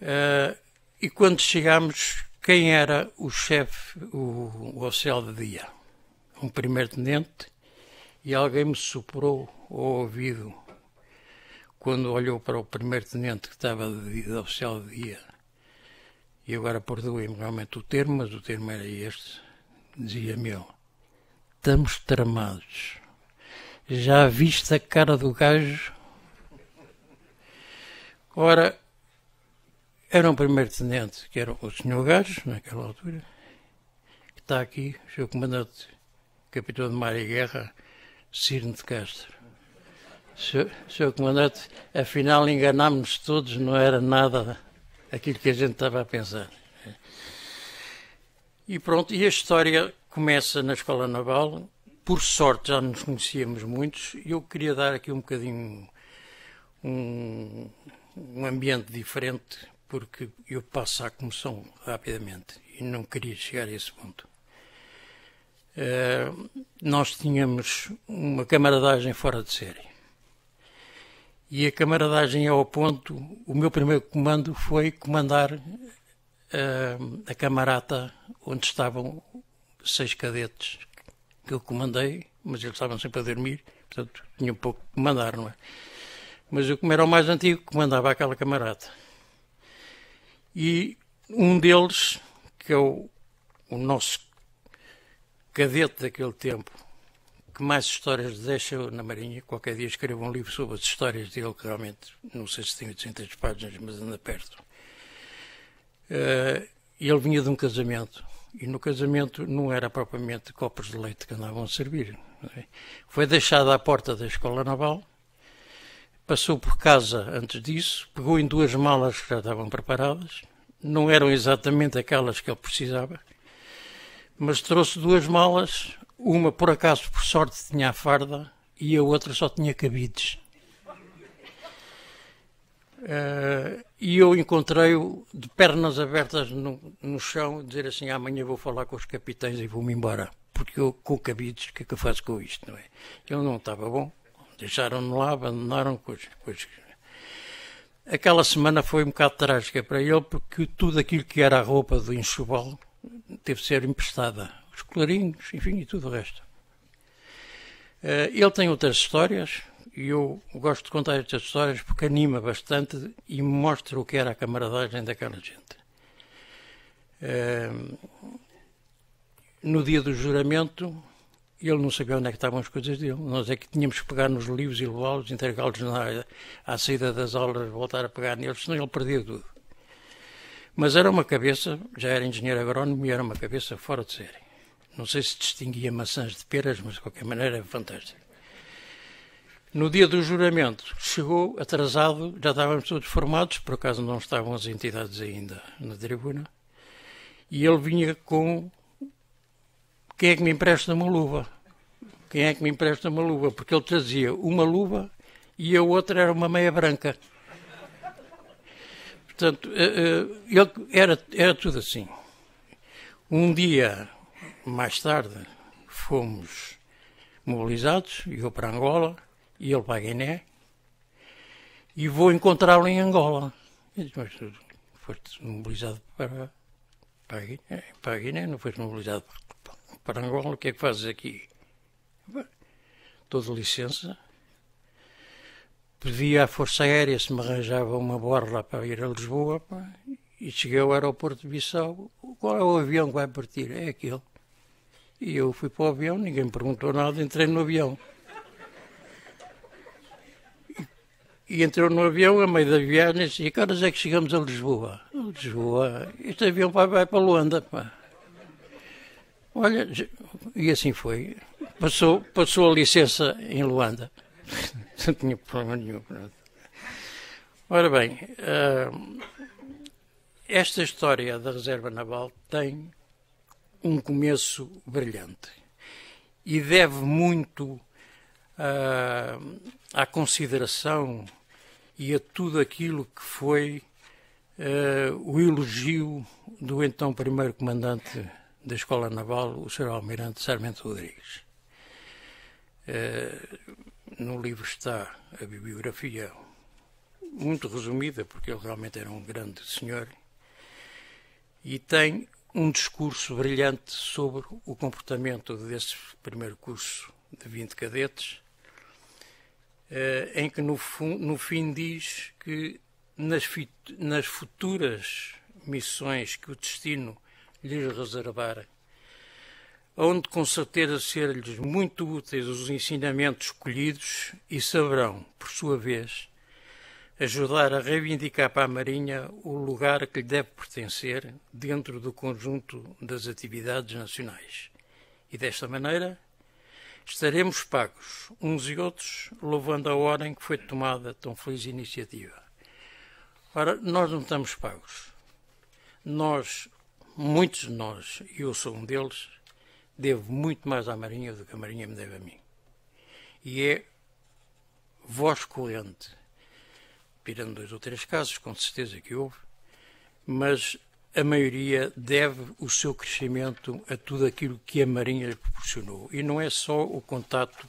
Uh, e quando chegámos, quem era o chefe, o, o oficial de dia? um primeiro tenente, e alguém me soprou ao ouvido quando olhou para o primeiro tenente que estava de, de oficial de dia. E agora perdoem-me realmente o termo, mas o termo era este. Dizia-me ele: Estamos tramados. Já viste a cara do gajo? Ora, era um primeiro tenente, que era o senhor gajo, naquela altura, que está aqui, o seu comandante capitão de mar e guerra, Cirne de Castro. Senhor, Comandante, afinal enganámos todos, não era nada aquilo que a gente estava a pensar. E pronto, e a história começa na Escola Naval. Por sorte já nos conhecíamos muitos e eu queria dar aqui um bocadinho um, um ambiente diferente porque eu passo à comissão rapidamente e não queria chegar a esse ponto. Eh, nós tínhamos uma camaradagem fora de série. E a camaradagem é ao ponto, o meu primeiro comando foi comandar eh, a camarata onde estavam seis cadetes que eu comandei, mas eles estavam sempre a dormir, portanto tinha um pouco que comandar, não é? Mas eu, como era o mais antigo, comandava aquela camarada. E um deles, que é o, o nosso cadete daquele tempo, que mais histórias deixa na Marinha. Qualquer dia escrevo um livro sobre as histórias dele, que realmente não sei se tem 800 páginas, mas anda perto. Uh, ele vinha de um casamento, e no casamento não era propriamente copos de leite que andavam a servir. É? Foi deixado à porta da Escola Naval, passou por casa antes disso, pegou em duas malas que já estavam preparadas, não eram exatamente aquelas que ele precisava, mas trouxe duas malas, uma por acaso, por sorte, tinha a farda e a outra só tinha cabides. Uh, e eu encontrei-o de pernas abertas no, no chão, dizer assim: amanhã vou falar com os capitães e vou-me embora. Porque eu, com cabides, o que é que eu faço com isto? Não é? Eu não estava bom, deixaram-no lá, abandonaram coisas. coisas. Aquela semana foi um bocado trágica para ele, porque tudo aquilo que era a roupa do enxoval teve de ser emprestada. Os colarinhos, enfim, e tudo o resto. Eh, ele tem outras histórias e eu gosto de contar estas histórias porque anima bastante e mostra o que era a camaradagem daquela gente. Eh, no dia do juramento, ele não sabia onde é que estavam as coisas dele. Nós é que tínhamos que pegar nos livros e levá-los, entregá-los à saída das aulas, voltar a pegar neles, senão ele perdia tudo. Mas era uma cabeça, já era engenheiro agrónomo e era uma cabeça fora de série. Não sei se distinguia maçãs de peras, mas de qualquer maneira era é fantástico. No dia do juramento, chegou atrasado, já estávamos todos formados, por acaso não estavam as entidades ainda na tribuna, e ele vinha com quem é que me empresta uma luva? Quem é que me empresta uma luva? Porque ele trazia uma luva e a outra era uma meia branca. Portanto, eh, eh, ele era, era tudo assim. Um dia mais tarde fomos mobilizados, eu para Angola e ele para Guiné, e vou encontrá-lo em Angola. Eu disse, mas foste mobilizado para, para, Guiné, para Guiné, não foste mobilizado para, para Angola, o que é que fazes aqui? Estou de licença, pedia à Força Aérea se me arranjava uma borla para ir a Lisboa pá, e cheguei ao aeroporto de Bissau. Qual é o avião que vai partir? É aquele. E eu fui para o avião, ninguém me perguntou nada, entrei no avião. E, e entrou no avião, a meio da viagem, e disse, que horas é que chegamos a Lisboa? Lisboa, este avião vai, vai para Luanda, pá. Olha, e assim foi. Passou, passou a licença em Luanda não tinha problema nenhum. Ora bem, hum, esta história da reserva naval tem um começo brilhante e deve muito hum, à consideração e a tudo aquilo que foi hum, o elogio do então primeiro comandante da Escola Naval, o Sr. Almirante Sarmento Rodrigues. No livro está a bibliografia, muito resumida, porque ele realmente era um grande senhor, e tem um discurso brilhante sobre o comportamento desse primeiro curso de 20 cadetes, eh, em que no, no fim diz que nas, nas futuras missões que o destino lhes reservar onde com certeza ser-lhes muito úteis os ensinamentos colhidos e saberão, por sua vez, ajudar a reivindicar para a Marinha o lugar que lhe deve pertencer dentro do conjunto das atividades nacionais. E desta maneira, estaremos pagos, uns e outros, louvando a hora em que foi tomada tão feliz iniciativa. Ora, nós não estamos pagos. Nós, muitos de nós, e eu sou um deles, devo muito mais à Marinha do que a Marinha me deve a mim. E é voz corrente, tirando dois ou três casos, com certeza que houve, mas a maioria deve o seu crescimento a tudo aquilo que a Marinha lhe proporcionou. E não é só o contato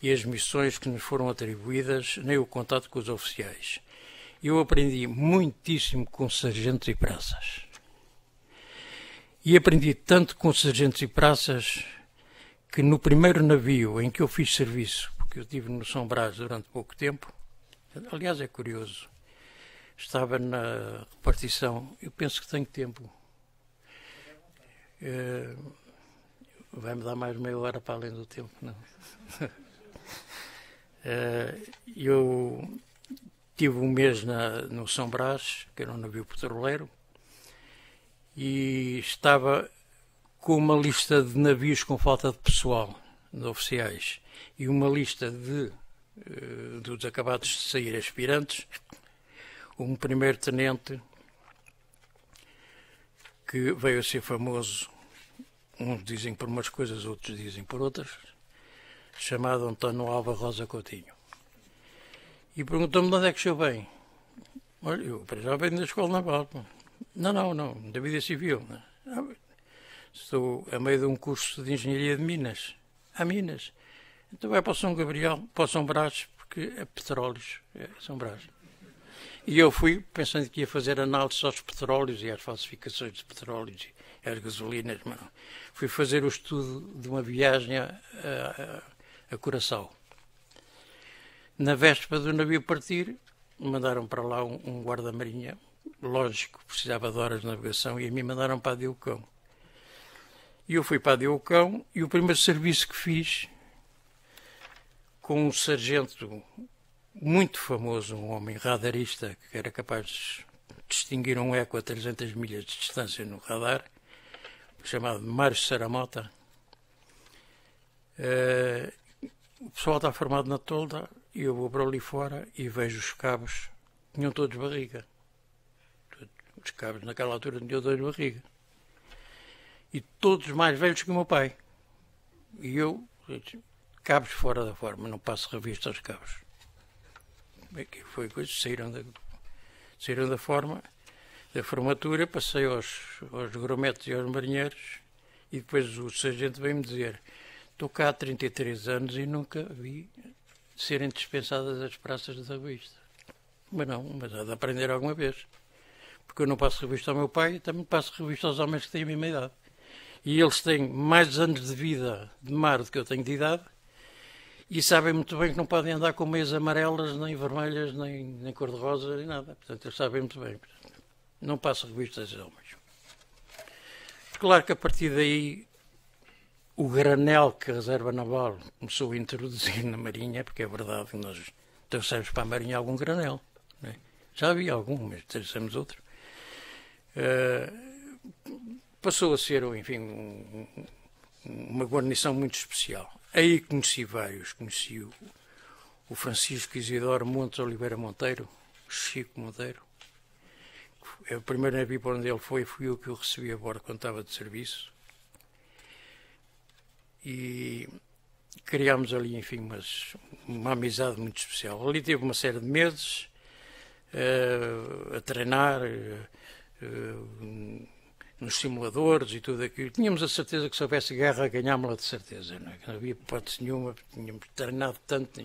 e as missões que nos foram atribuídas, nem o contato com os oficiais. Eu aprendi muitíssimo com sargentos e praças. E aprendi tanto com sargentos e praças que no primeiro navio em que eu fiz serviço, porque eu estive no São Brás durante pouco tempo, aliás é curioso, estava na repartição, eu penso que tenho tempo. Eh, vai-me dar mais meia hora para além do tempo, não? Eh, eu tive um mês na, no São Brás, que era um navio petroleiro, e estava com uma lista de navios com falta de pessoal, de oficiais, e uma lista de, eh, dos acabados de sair aspirantes, um primeiro-tenente que veio a ser famoso, uns dizem por umas coisas, outros dizem por outras, chamado António Alva Rosa Coutinho. E perguntou-me de onde é que o senhor vem. Olha, eu já venho da Escola Naval. Não, não, não, da vida civil. Estou ah, a meio de um curso de engenharia de minas. Há minas. Então vai para São Gabriel, para São Brás, porque é petróleos, é São Brás. E eu fui pensando que ia fazer análise aos petróleos e às falsificações de petróleos e às gasolinas, mas não. Fui fazer o estudo de uma viagem a, a, a Curaçao. Na véspera do navio partir, mandaram para lá um, um guarda-marinha, lógico, precisava de horas de navegação, e a mim mandaram para a Deucão. E eu fui para a Deucão, e o primeiro serviço que fiz com um sargento muito famoso, um homem radarista, que era capaz de distinguir um eco a 300 milhas de distância no radar, chamado Mário Saramota. Uh, o pessoal está formado na tolda e eu vou para ali fora e vejo os cabos, tinham todos barriga cabos naquela altura deu dois barriga. E todos mais velhos que o meu pai. E eu, cabos fora da forma, não passo revista aos cabos. Que foi coisa, saíram da, saíram da forma, da formatura, passei aos, aos grometes e aos marinheiros, e depois o sargento veio-me dizer: Estou cá há 33 anos e nunca vi serem dispensadas as praças da revista. Mas não, mas há de aprender alguma vez porque eu não passo revista ao meu pai, também passo revista aos homens que têm a mesma idade. E eles têm mais anos de vida de mar do que eu tenho de idade e sabem muito bem que não podem andar com meias amarelas, nem vermelhas, nem, nem cor-de-rosa, nem nada. Portanto, eles sabem muito bem. não passo revista a esses homens. Claro que a partir daí o granel que a Reserva Naval começou a introduzir na Marinha, porque é verdade que nós trouxemos para a Marinha algum granel. Né? Já havia algum, mas trouxemos outro. Eh, passou a ser, enfim, um, uma guarnição muito especial. Aí conheci vários, conheci o, o Francisco Isidoro Montes Oliveira Monteiro, Chico Monteiro. É o primeiro navio para onde ele foi, fui eu que o recebi a bordo quando estava de serviço. E criámos ali, enfim, umas, uma amizade muito especial. Ali teve uma série de meses uh, a treinar, uh, eh, nos simuladores e tudo aquilo. Tínhamos a certeza que se houvesse guerra, ganhámos-la de certeza. Não, é? não havia hipótese nenhuma, tínhamos treinado tanto.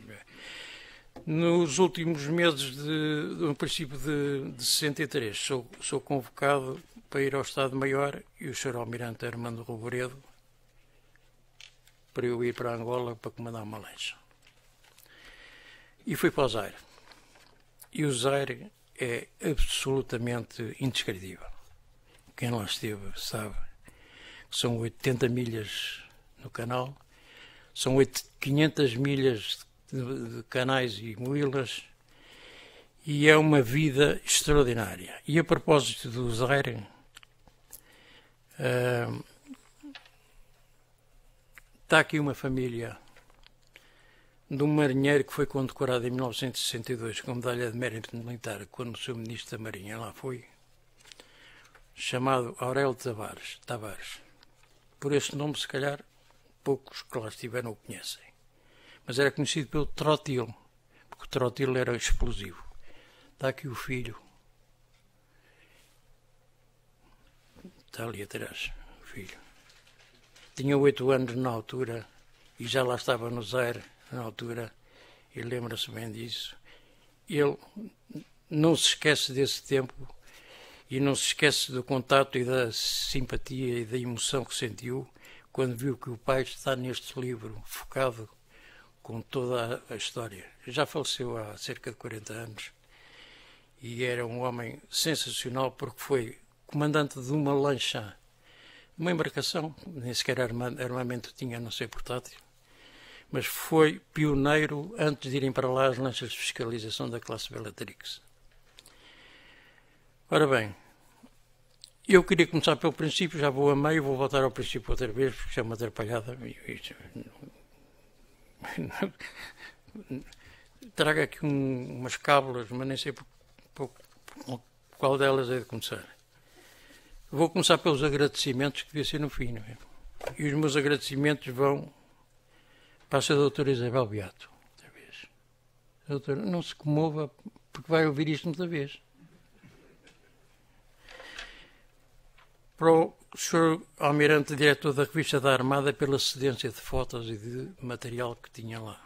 Nos últimos meses, de, no princípio de, de 63, sou, sou, convocado para ir ao Estado-Maior e o Sr. Almirante Armando Roboredo para eu ir para Angola para comandar uma lancha. E fui para o Zaire. E o Zaire é absolutamente indescritível. Quem lá esteve sabe que são 80 milhas no canal, são 500 milhas de canais e moilas, e é uma vida extraordinária. E a propósito do Zaire, ah, está aqui uma família de um marinheiro que foi condecorado em 1962 com medalha de mérito militar quando o seu ministro da Marinha lá foi, chamado Aurelio Tavares. Tavares. Por este nome, se calhar, poucos que lá estiveram o conhecem. Mas era conhecido pelo Trotil, porque o Trotil era explosivo. Está aqui o filho. Está ali atrás, o filho. Tinha oito anos na altura e já lá estava no Zaire na altura, e lembra-se bem disso. Ele não se esquece desse tempo e não se esquece do contato e da simpatia e da emoção que sentiu quando viu que o pai está neste livro, focado com toda a história. Já faleceu há cerca de 40 anos e era um homem sensacional porque foi comandante de uma lancha, uma embarcação, nem sequer armamento tinha, a não ser portátil, mas foi pioneiro antes de irem para lá as lanchas de fiscalização da classe Bellatrix. Ora bem, eu queria começar pelo princípio, já vou a meio, vou voltar ao princípio outra vez, porque já é uma atrapalhada. Traga aqui um, umas cábulas, mas nem sei por, por, por qual delas é de começar. Vou começar pelos agradecimentos, que devia ser no fim, não é? E os meus agradecimentos vão Passa a doutora Isabel Beato, outra vez. Doutora, não se comova, porque vai ouvir isto outra vez. Para o Sr. Almirante, diretor da revista da Armada, pela cedência de fotos e de material que tinha lá.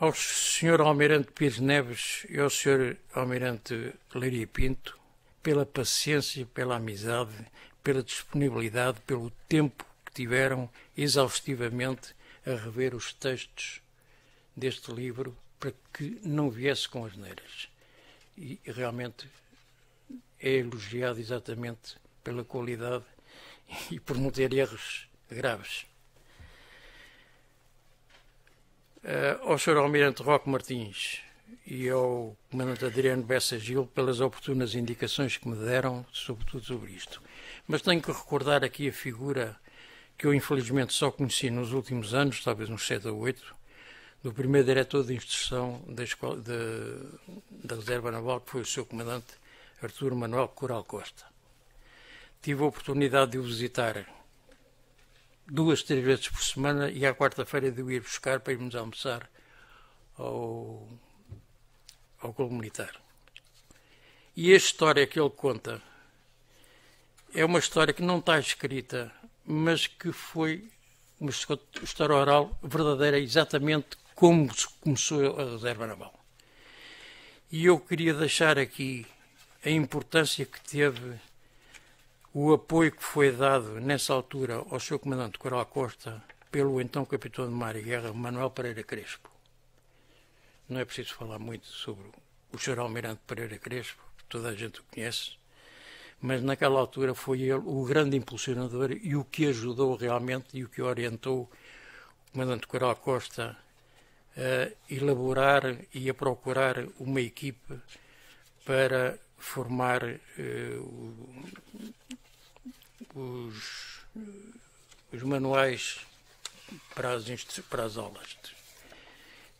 Ao Sr. Almirante Pires Neves e ao Sr. Almirante Leiria Pinto, pela paciência, pela amizade, pela disponibilidade, pelo tempo tiveram exaustivamente a rever os textos deste livro para que não viesse com as neiras. E realmente é elogiado exatamente pela qualidade e por não ter erros graves. Uh, ao Sr. Almirante Roque Martins e ao Comandante Adriano Bessa Gil pelas oportunas indicações que me deram, sobretudo sobre isto. Mas tenho que recordar aqui a figura que eu infelizmente só conheci nos últimos anos, talvez uns sete ou oito, do primeiro diretor de instrução da, escola, de, da Reserva Naval, que foi o seu comandante Arturo Manuel Coral Costa. Tive a oportunidade de o visitar duas, três vezes por semana e à quarta-feira de o ir buscar para irmos almoçar ao, ao Clube Militar. E a história que ele conta é uma história que não está escrita mas que foi uma história oral verdadeira, exatamente como começou a reserva naval. E eu queria deixar aqui a importância que teve o apoio que foi dado nessa altura ao seu comandante Coral Costa pelo então capitão de mar e guerra Manuel Pereira Crespo. Não é preciso falar muito sobre o general Mirante Pereira Crespo, toda a gente o conhece, mas naquela altura foi ele o grande impulsionador e o que ajudou realmente e o que orientou o comandante Coral Costa a elaborar e a procurar uma equipe para formar eh, os, os, manuais para as, para as aulas.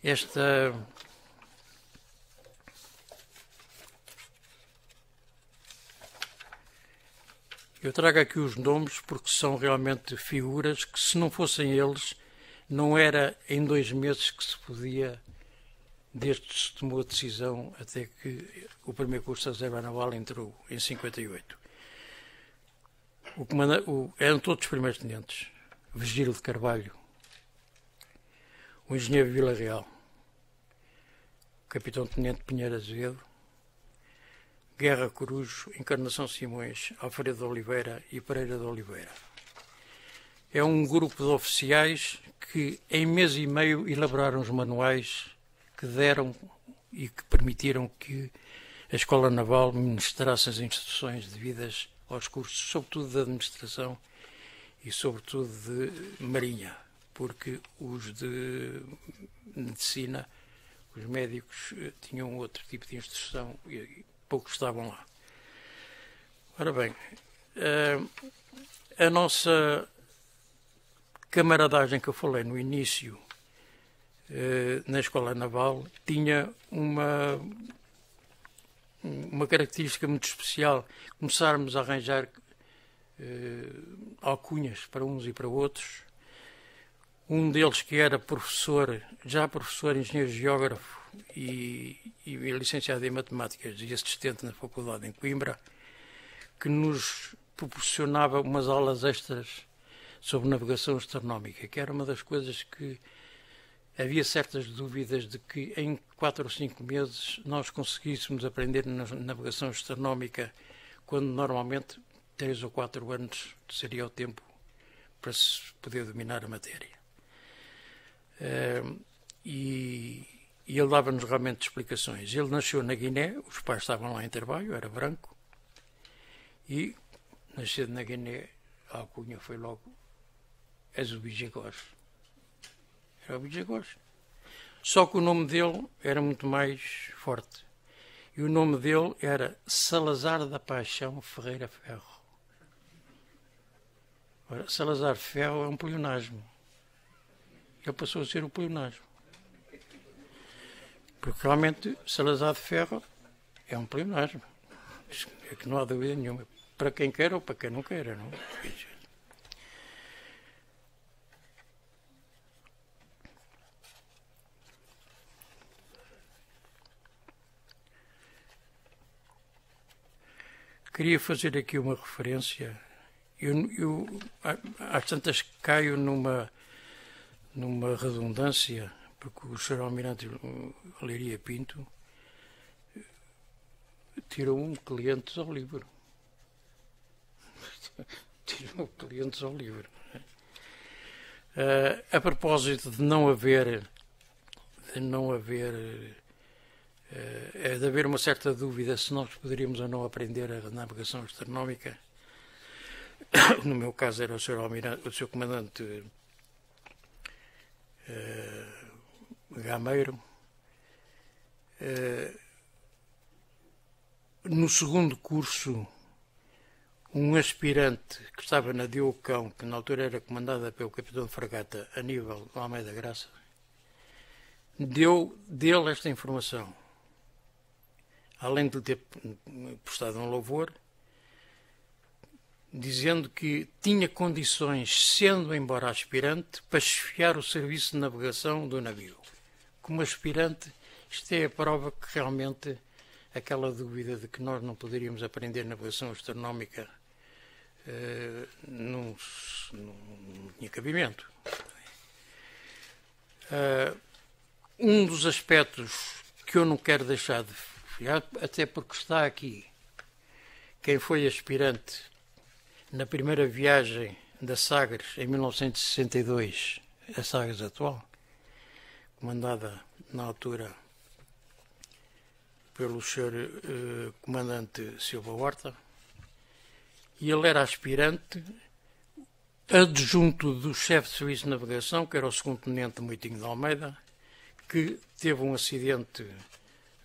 Esta Eu trago aqui os nomes porque são realmente figuras que, se não fossem eles, não era em dois meses que se podia, desde que se tomou a decisão até que o primeiro curso da Zé Naval entrou, em 58. O comanda, o, eram todos primeiros tenentes. Virgílio de Carvalho, o engenheiro Vila Real, o capitão-tenente Pinheiro Azevedo, Guerra Corujo, Encarnação Simões, Alfredo de Oliveira e Pereira de Oliveira. É um grupo de oficiais que, em mês e meio, elaboraram os manuais que deram e que permitiram que a Escola Naval ministrasse as instruções devidas aos cursos, sobretudo de administração e sobretudo de marinha, porque os de medicina, os médicos eh, tinham outro tipo de instrução e poucos estavam lá. Ora bem, eh, a nossa camaradagem que eu falei no início eh, na Escola Naval tinha uma, uma característica muito especial. Começarmos a arranjar eh, alcunhas para uns e para outros. Um deles que era professor, já professor engenheiro geógrafo, e, e é licenciado em Matemática e assistente na faculdade em Coimbra, que nos proporcionava umas aulas extras sobre navegação astronómica, que era uma das coisas que havia certas dúvidas de que em quatro ou cinco meses nós conseguíssemos aprender na navegação astronómica, quando normalmente três ou quatro anos seria o tempo para se poder dominar a matéria. E e ele dava-nos realmente explicações. Ele nasceu na Guiné, os pais estavam lá em trabalho, era branco, e nascido na Guiné, a alcunha foi logo, és o Bijigós. Era o Bijigós. Só que o nome dele era muito mais forte. E o nome dele era Salazar da Paixão Ferreira Ferro. Ora, Salazar Ferro é um plionasmo. Ele passou a ser o um pleonasmo. Porque realmente Salazar de Ferro é um plenário. É que não há dúvida nenhuma. Para quem quer ou para quem não queira, não é? Queria fazer aqui uma referência. Eu, eu às tantas caio numa, numa redundância porque o Sr. Almirante Leiria Pinto eh, tirou um cliente ao livro. tirou clientes ao livro. Uh, a propósito de não haver, de não haver, uh, é de haver uma certa dúvida se nós poderíamos ou não aprender a navegação astronómica. No meu caso era o Sr. Almirante, o Sr. Comandante uh, Gameiro, eh, no segundo curso, um aspirante que estava na Diocão, que na altura era comandada pelo capitão de fragata Aníbal Almeida Graça, deu dele esta informação. Além de ter prestado um louvor, dizendo que tinha condições, sendo embora aspirante, para chefiar o serviço de navegação do navio como aspirante, isto é a prova que realmente aquela dúvida de que nós não poderíamos aprender navegação astronómica uh, não, tinha cabimento. Uh, um dos aspectos que eu não quero deixar de até porque está aqui quem foi aspirante na primeira viagem da Sagres em 1962, a Sagres atual, mandada na altura pelo Sr. Eh, comandante Silva Horta, e ele era aspirante adjunto do chefe de serviço de navegação, que era o segundo tenente Moitinho de Almeida, que teve um acidente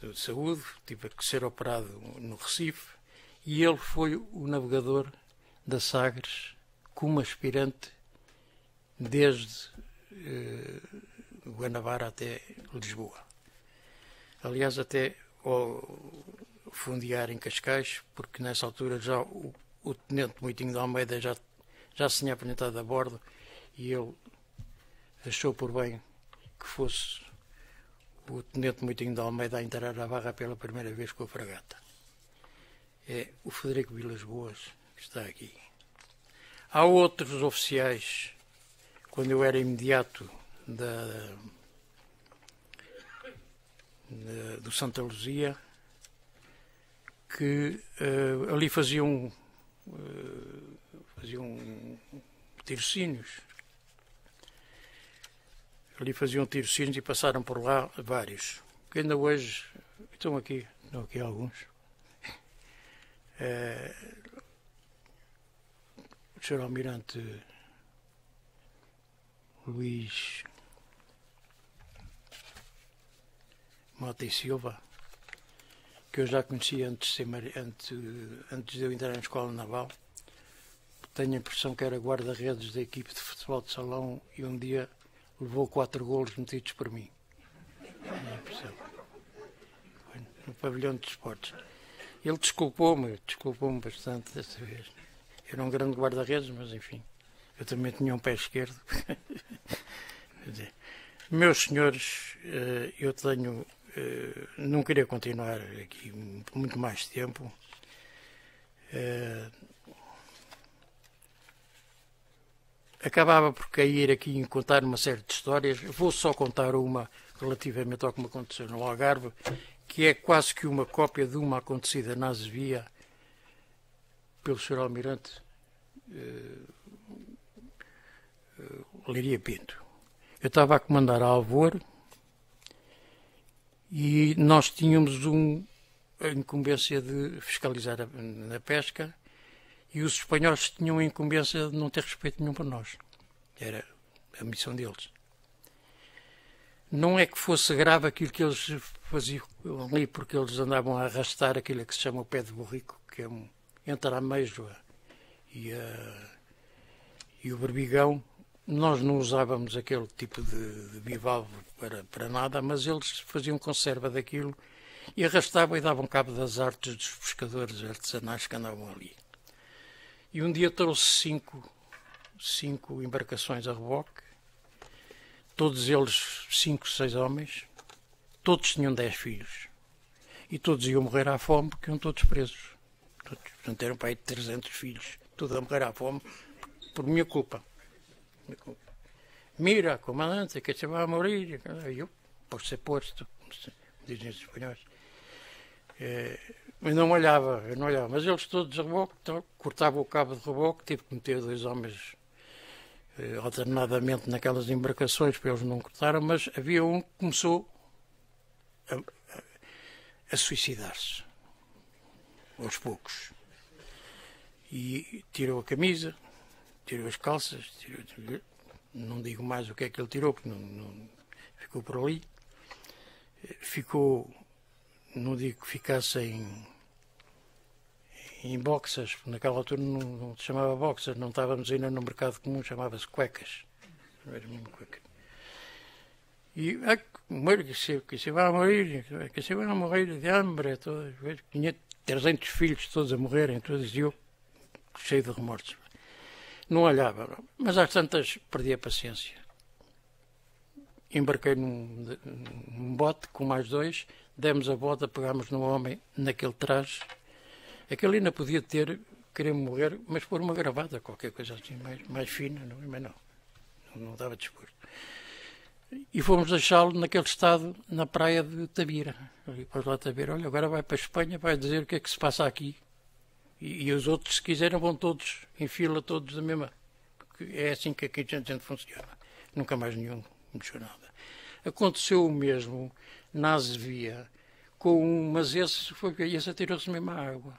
de saúde, tive que ser operado no Recife, e ele foi o navegador da Sagres como aspirante desde eh, Guanabara até Lisboa. Aliás, até ao fundear em Cascais, porque nessa altura já o, o tenente Moitinho de Almeida já, já se tinha apresentado a bordo e ele achou por bem que fosse o tenente Moitinho de Almeida a entrar à barra pela primeira vez com a fragata. É o Frederico Vilas Boas que está aqui. Há outros oficiais, quando eu era imediato da, da, do Santa Luzia, que uh, ali faziam, uh, faziam tirocínios. Ali faziam tirocínios e passaram por lá vários. Que ainda hoje estão aqui, estão aqui alguns. Uh, o Sr. Almirante Luís Mota e Silva, que eu já conhecia antes de, ser, antes, antes de eu entrar na Escola Naval. Tenho a impressão que era guarda-redes da equipe de futebol de salão e um dia levou quatro golos metidos por mim. Tenho a impressão. no pavilhão de esportes. Ele desculpou-me, desculpou-me bastante desta vez. Era um grande guarda-redes, mas enfim, eu também tinha um pé esquerdo. Meus senhores, eh, eu tenho eh, não queria continuar aqui muito mais tempo. Eh, acabava por cair aqui em contar uma série de histórias. Vou só contar uma relativamente ao que me aconteceu no Algarve, que é quase que uma cópia de uma acontecida na Azevia pelo Sr. Almirante eh, Leiria Pinto. Eu estava a comandar a Alvor, e nós tínhamos um, a incumbência de fiscalizar a, na pesca e os espanhóis tinham a incumbência de não ter respeito nenhum para nós. Era a missão deles. Não é que fosse grave aquilo que eles faziam ali, porque eles andavam a arrastar aquilo que se chama o pé de borrico, que é um, entre a amêijoa e, e o berbigão, nós não usávamos aquele tipo de, de bivalve para, para nada, mas eles faziam conserva daquilo e arrastavam e davam cabo das artes dos pescadores artesanais que andavam ali. E um dia trouxe cinco, cinco embarcações a reboque, todos eles cinco, seis homens, todos tinham dez filhos. E todos iam morrer à fome porque iam todos presos. Todos, portanto, eram pai de 300 filhos, tudo a morrer à fome por minha culpa mira, comandante, que se va a eu por suposto, dizem os espanhóis. Eh, eu não olhava, eu não olhava, mas eles todos de reboque, então, cortava o cabo de reboque, tive que meter dois homens eh, alternadamente naquelas embarcações para eles não cortaram, mas havia um que começou a, a, a suicidar-se, aos poucos. E tirou a camisa, tirou as calças, tirou, não digo mais o que é que ele tirou, porque não, não ficou por ali. Ficou, não digo que ficasse em, em boxas, naquela altura não, não se chamava boxas, não estávamos ainda no mercado comum, chamava-se cuecas. Não era mesmo cueca E ah, que, se, que se vai morrer, que se vai morrer de hambre, todas, tinha 300 filhos todos a morrerem, todos, e eu cheio de remorsos não olhava. Mas às tantas perdi a paciência. Embarquei num, num bote com mais dois, demos a volta, pegámos no homem, naquele traje. Aquele é ainda podia ter, querer morrer, mas por uma gravata, qualquer coisa assim, mais, mais fina, não, é? mas não. Não, dava disposto. E fomos deixá-lo naquele estado, na praia de Tabira. E depois lá Tabira, olha, agora vai para a Espanha, vai dizer o que é que se passa aqui, e, e, os outros, se quiserem, vão todos em fila, todos da mesma. Porque é assim que aqui a gente funciona. Nunca mais nenhum mexeu nada. Aconteceu o mesmo na Azevia, com um, mas esse, foi, esse atirou-se mesmo à água.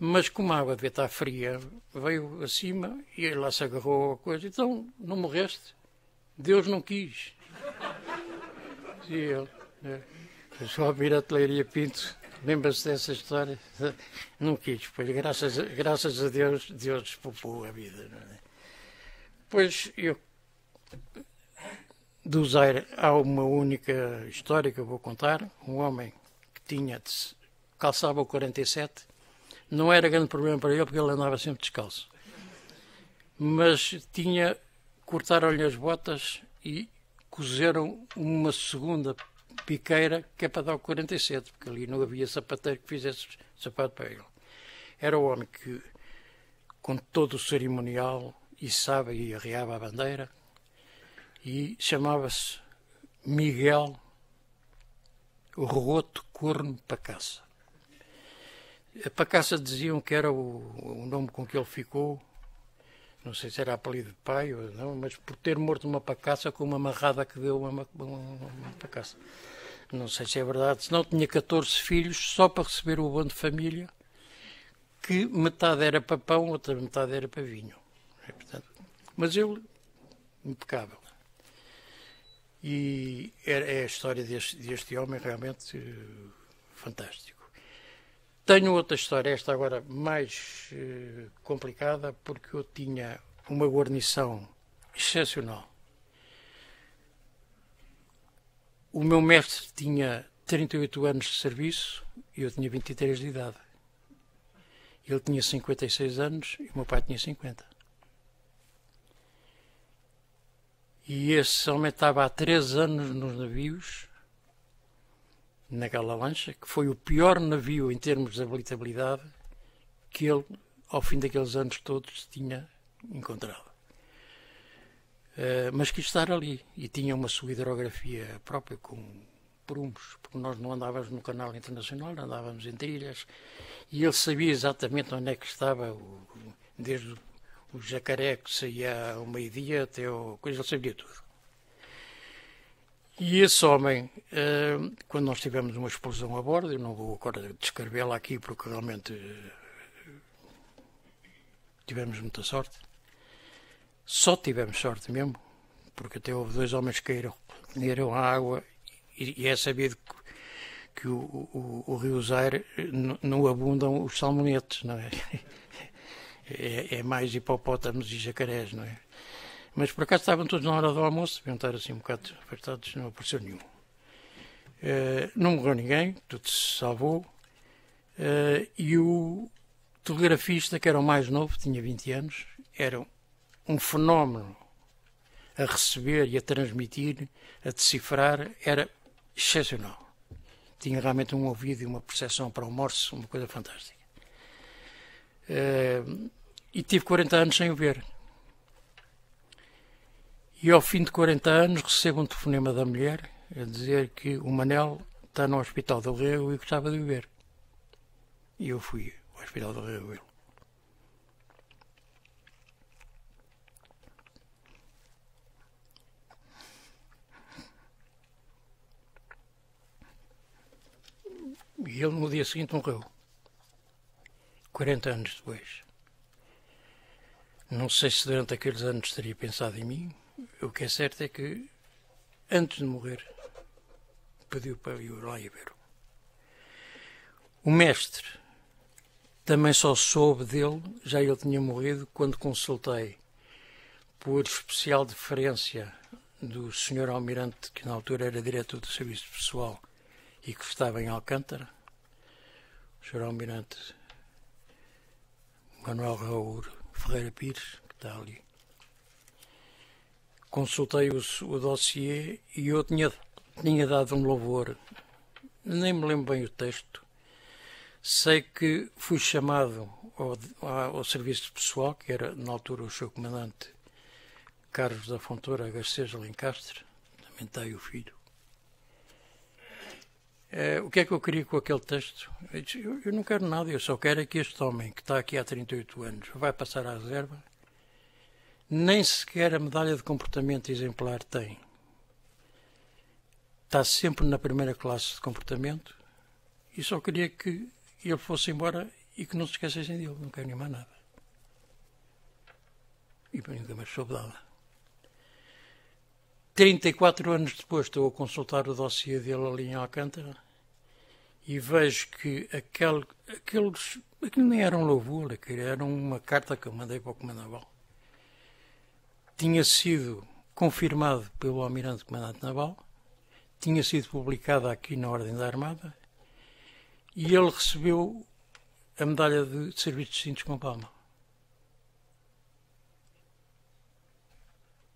Mas como a água devia estar fria, veio acima e ele lá se agarrou a coisa. Então, não morreste? Deus não quis. E ele, né? só vir a Pinto Lembra-se dessa história? Não quis, pois graças a, graças a Deus, Deus poupou a vida. É? Pois eu. Do Zaire há uma única história que eu vou contar. Um homem que tinha, calçava o 47, não era grande problema para ele porque ele andava sempre descalço. Mas tinha, cortaram-lhe as botas e cozeram uma segunda piqueira que é para dar o 47, porque ali não havia sapateiro que fizesse sapato para ele. Era o homem que, com todo o cerimonial, içava e arriava a bandeira, e chamava-se Miguel Roto Corno Pacaça. A Pacaça diziam que era o, o nome com que ele ficou não sei se era apelido de pai ou não, mas por ter morto uma pacaça com uma amarrada que deu uma, uma, uma pacaça. Não sei se é verdade, senão tinha 14 filhos só para receber o bom de família, que metade era para pão, outra metade era para vinho. É, portanto, mas ele, impecável. E é, é a história deste, deste homem realmente eh, fantástico. Tenho outra história, esta agora mais eh, complicada, porque eu tinha uma guarnição excepcional. O meu mestre tinha 38 anos de serviço e eu tinha 23 de idade. Ele tinha 56 anos e o meu pai tinha 50. E esse homem estava há 3 anos nos navios naquela lancha, que foi o pior navio em termos de habilitabilidade que ele, ao fim daqueles anos todos, tinha encontrado. Uh, mas quis estar ali e tinha uma sua hidrografia própria com prumos, porque nós não andávamos no canal internacional, andávamos em trilhas e ele sabia exatamente onde é que estava, o, desde o jacaré que saía ao meio-dia até o coisa, ele sabia tudo. E esse homem, eh, quando nós tivemos uma explosão a bordo, eu não vou agora descrevê-la aqui porque realmente eh, tivemos muita sorte, só tivemos sorte mesmo, porque até houve dois homens que caíram, à água e, é sabido que, que o, o, o, rio Zaire eh, não abundam os salmonetes, não é? É, é mais hipopótamos e jacarés, não é? Mas por acaso estavam todos na hora do almoço, deviam estar assim um bocado afastados, não apareceu nenhum. Uh, não morreu ninguém, tudo se salvou. Uh, e o telegrafista, que era o mais novo, tinha 20 anos, era um fenómeno a receber e a transmitir, a decifrar, era excepcional. Tinha realmente um ouvido e uma percepção para o morse, uma coisa fantástica. Uh, e tive 40 anos sem o ver. E ao fim de 40 anos recebo um telefonema da mulher a dizer que o Manel está no Hospital do Rego e gostava de o ver. E eu fui ao Hospital do Rego. E ele no dia seguinte morreu. 40 anos depois. Não sei se durante aqueles anos teria pensado em mim. O que é certo é que, antes de morrer, pediu para ir lá e ver. O mestre também só soube dele, já ele tinha morrido, quando consultei, por especial deferência do senhor Almirante, que na altura era diretor do Serviço Pessoal e que estava em Alcântara, o senhor Almirante Manuel Raul Ferreira Pires, que está ali consultei o, o dossiê e eu tinha, tinha dado um louvor, nem me lembro bem o texto. Sei que fui chamado ao, ao serviço pessoal, que era na altura o seu comandante Carlos da Fontoura Garcês Lencastre, aí o filho. É, o que é que eu queria com aquele texto? Eu, disse, eu, eu não quero nada, eu só quero é que este homem, que está aqui há 38 anos, vai passar à reserva nem sequer a medalha de comportamento exemplar tem. Está sempre na primeira classe de comportamento e só queria que ele fosse embora e que não se esquecessem dele, não quero nem mais nada. E nunca mais soube dela. 34 anos depois estou a consultar o dossiê dele ali em Alcântara e vejo que aquele, aqueles, aquilo nem era um louvor, era uma carta que eu mandei para o Comandante tinha sido confirmado pelo almirante comandante naval, tinha sido publicada aqui na Ordem da Armada e ele recebeu a medalha de serviços Cintos com palma.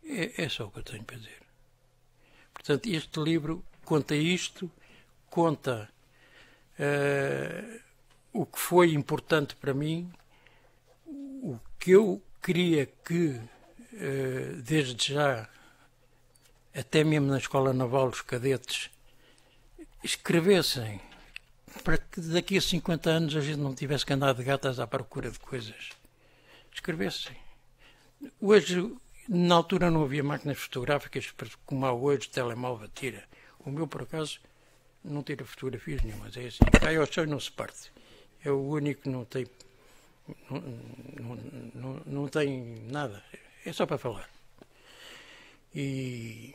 É, é só o que eu tenho para dizer. Portanto, este livro conta isto, conta uh, o que foi importante para mim, o que eu queria que eh, desde já, até mesmo na Escola Naval, os cadetes escrevessem para que daqui a 50 anos a gente não tivesse que andar de gatas à procura de coisas. Escrevessem. Hoje, na altura, não havia máquinas fotográficas como há hoje, telemóvel tira. O meu, por acaso, não tira fotografias nenhumas. É assim, cai ao chão e não se parte. É o único que não tem. Não, não, não, não tem nada é só para falar. E,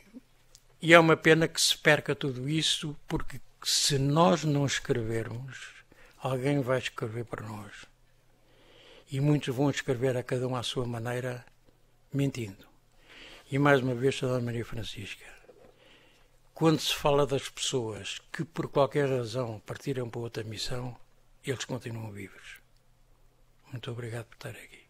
e é uma pena que se perca tudo isso, porque se nós não escrevermos, alguém vai escrever para nós. E muitos vão escrever a cada um à sua maneira, mentindo. E mais uma vez, Sra. Maria Francisca, quando se fala das pessoas que por qualquer razão partiram para outra missão, eles continuam vivos. Muito obrigado por estar aqui.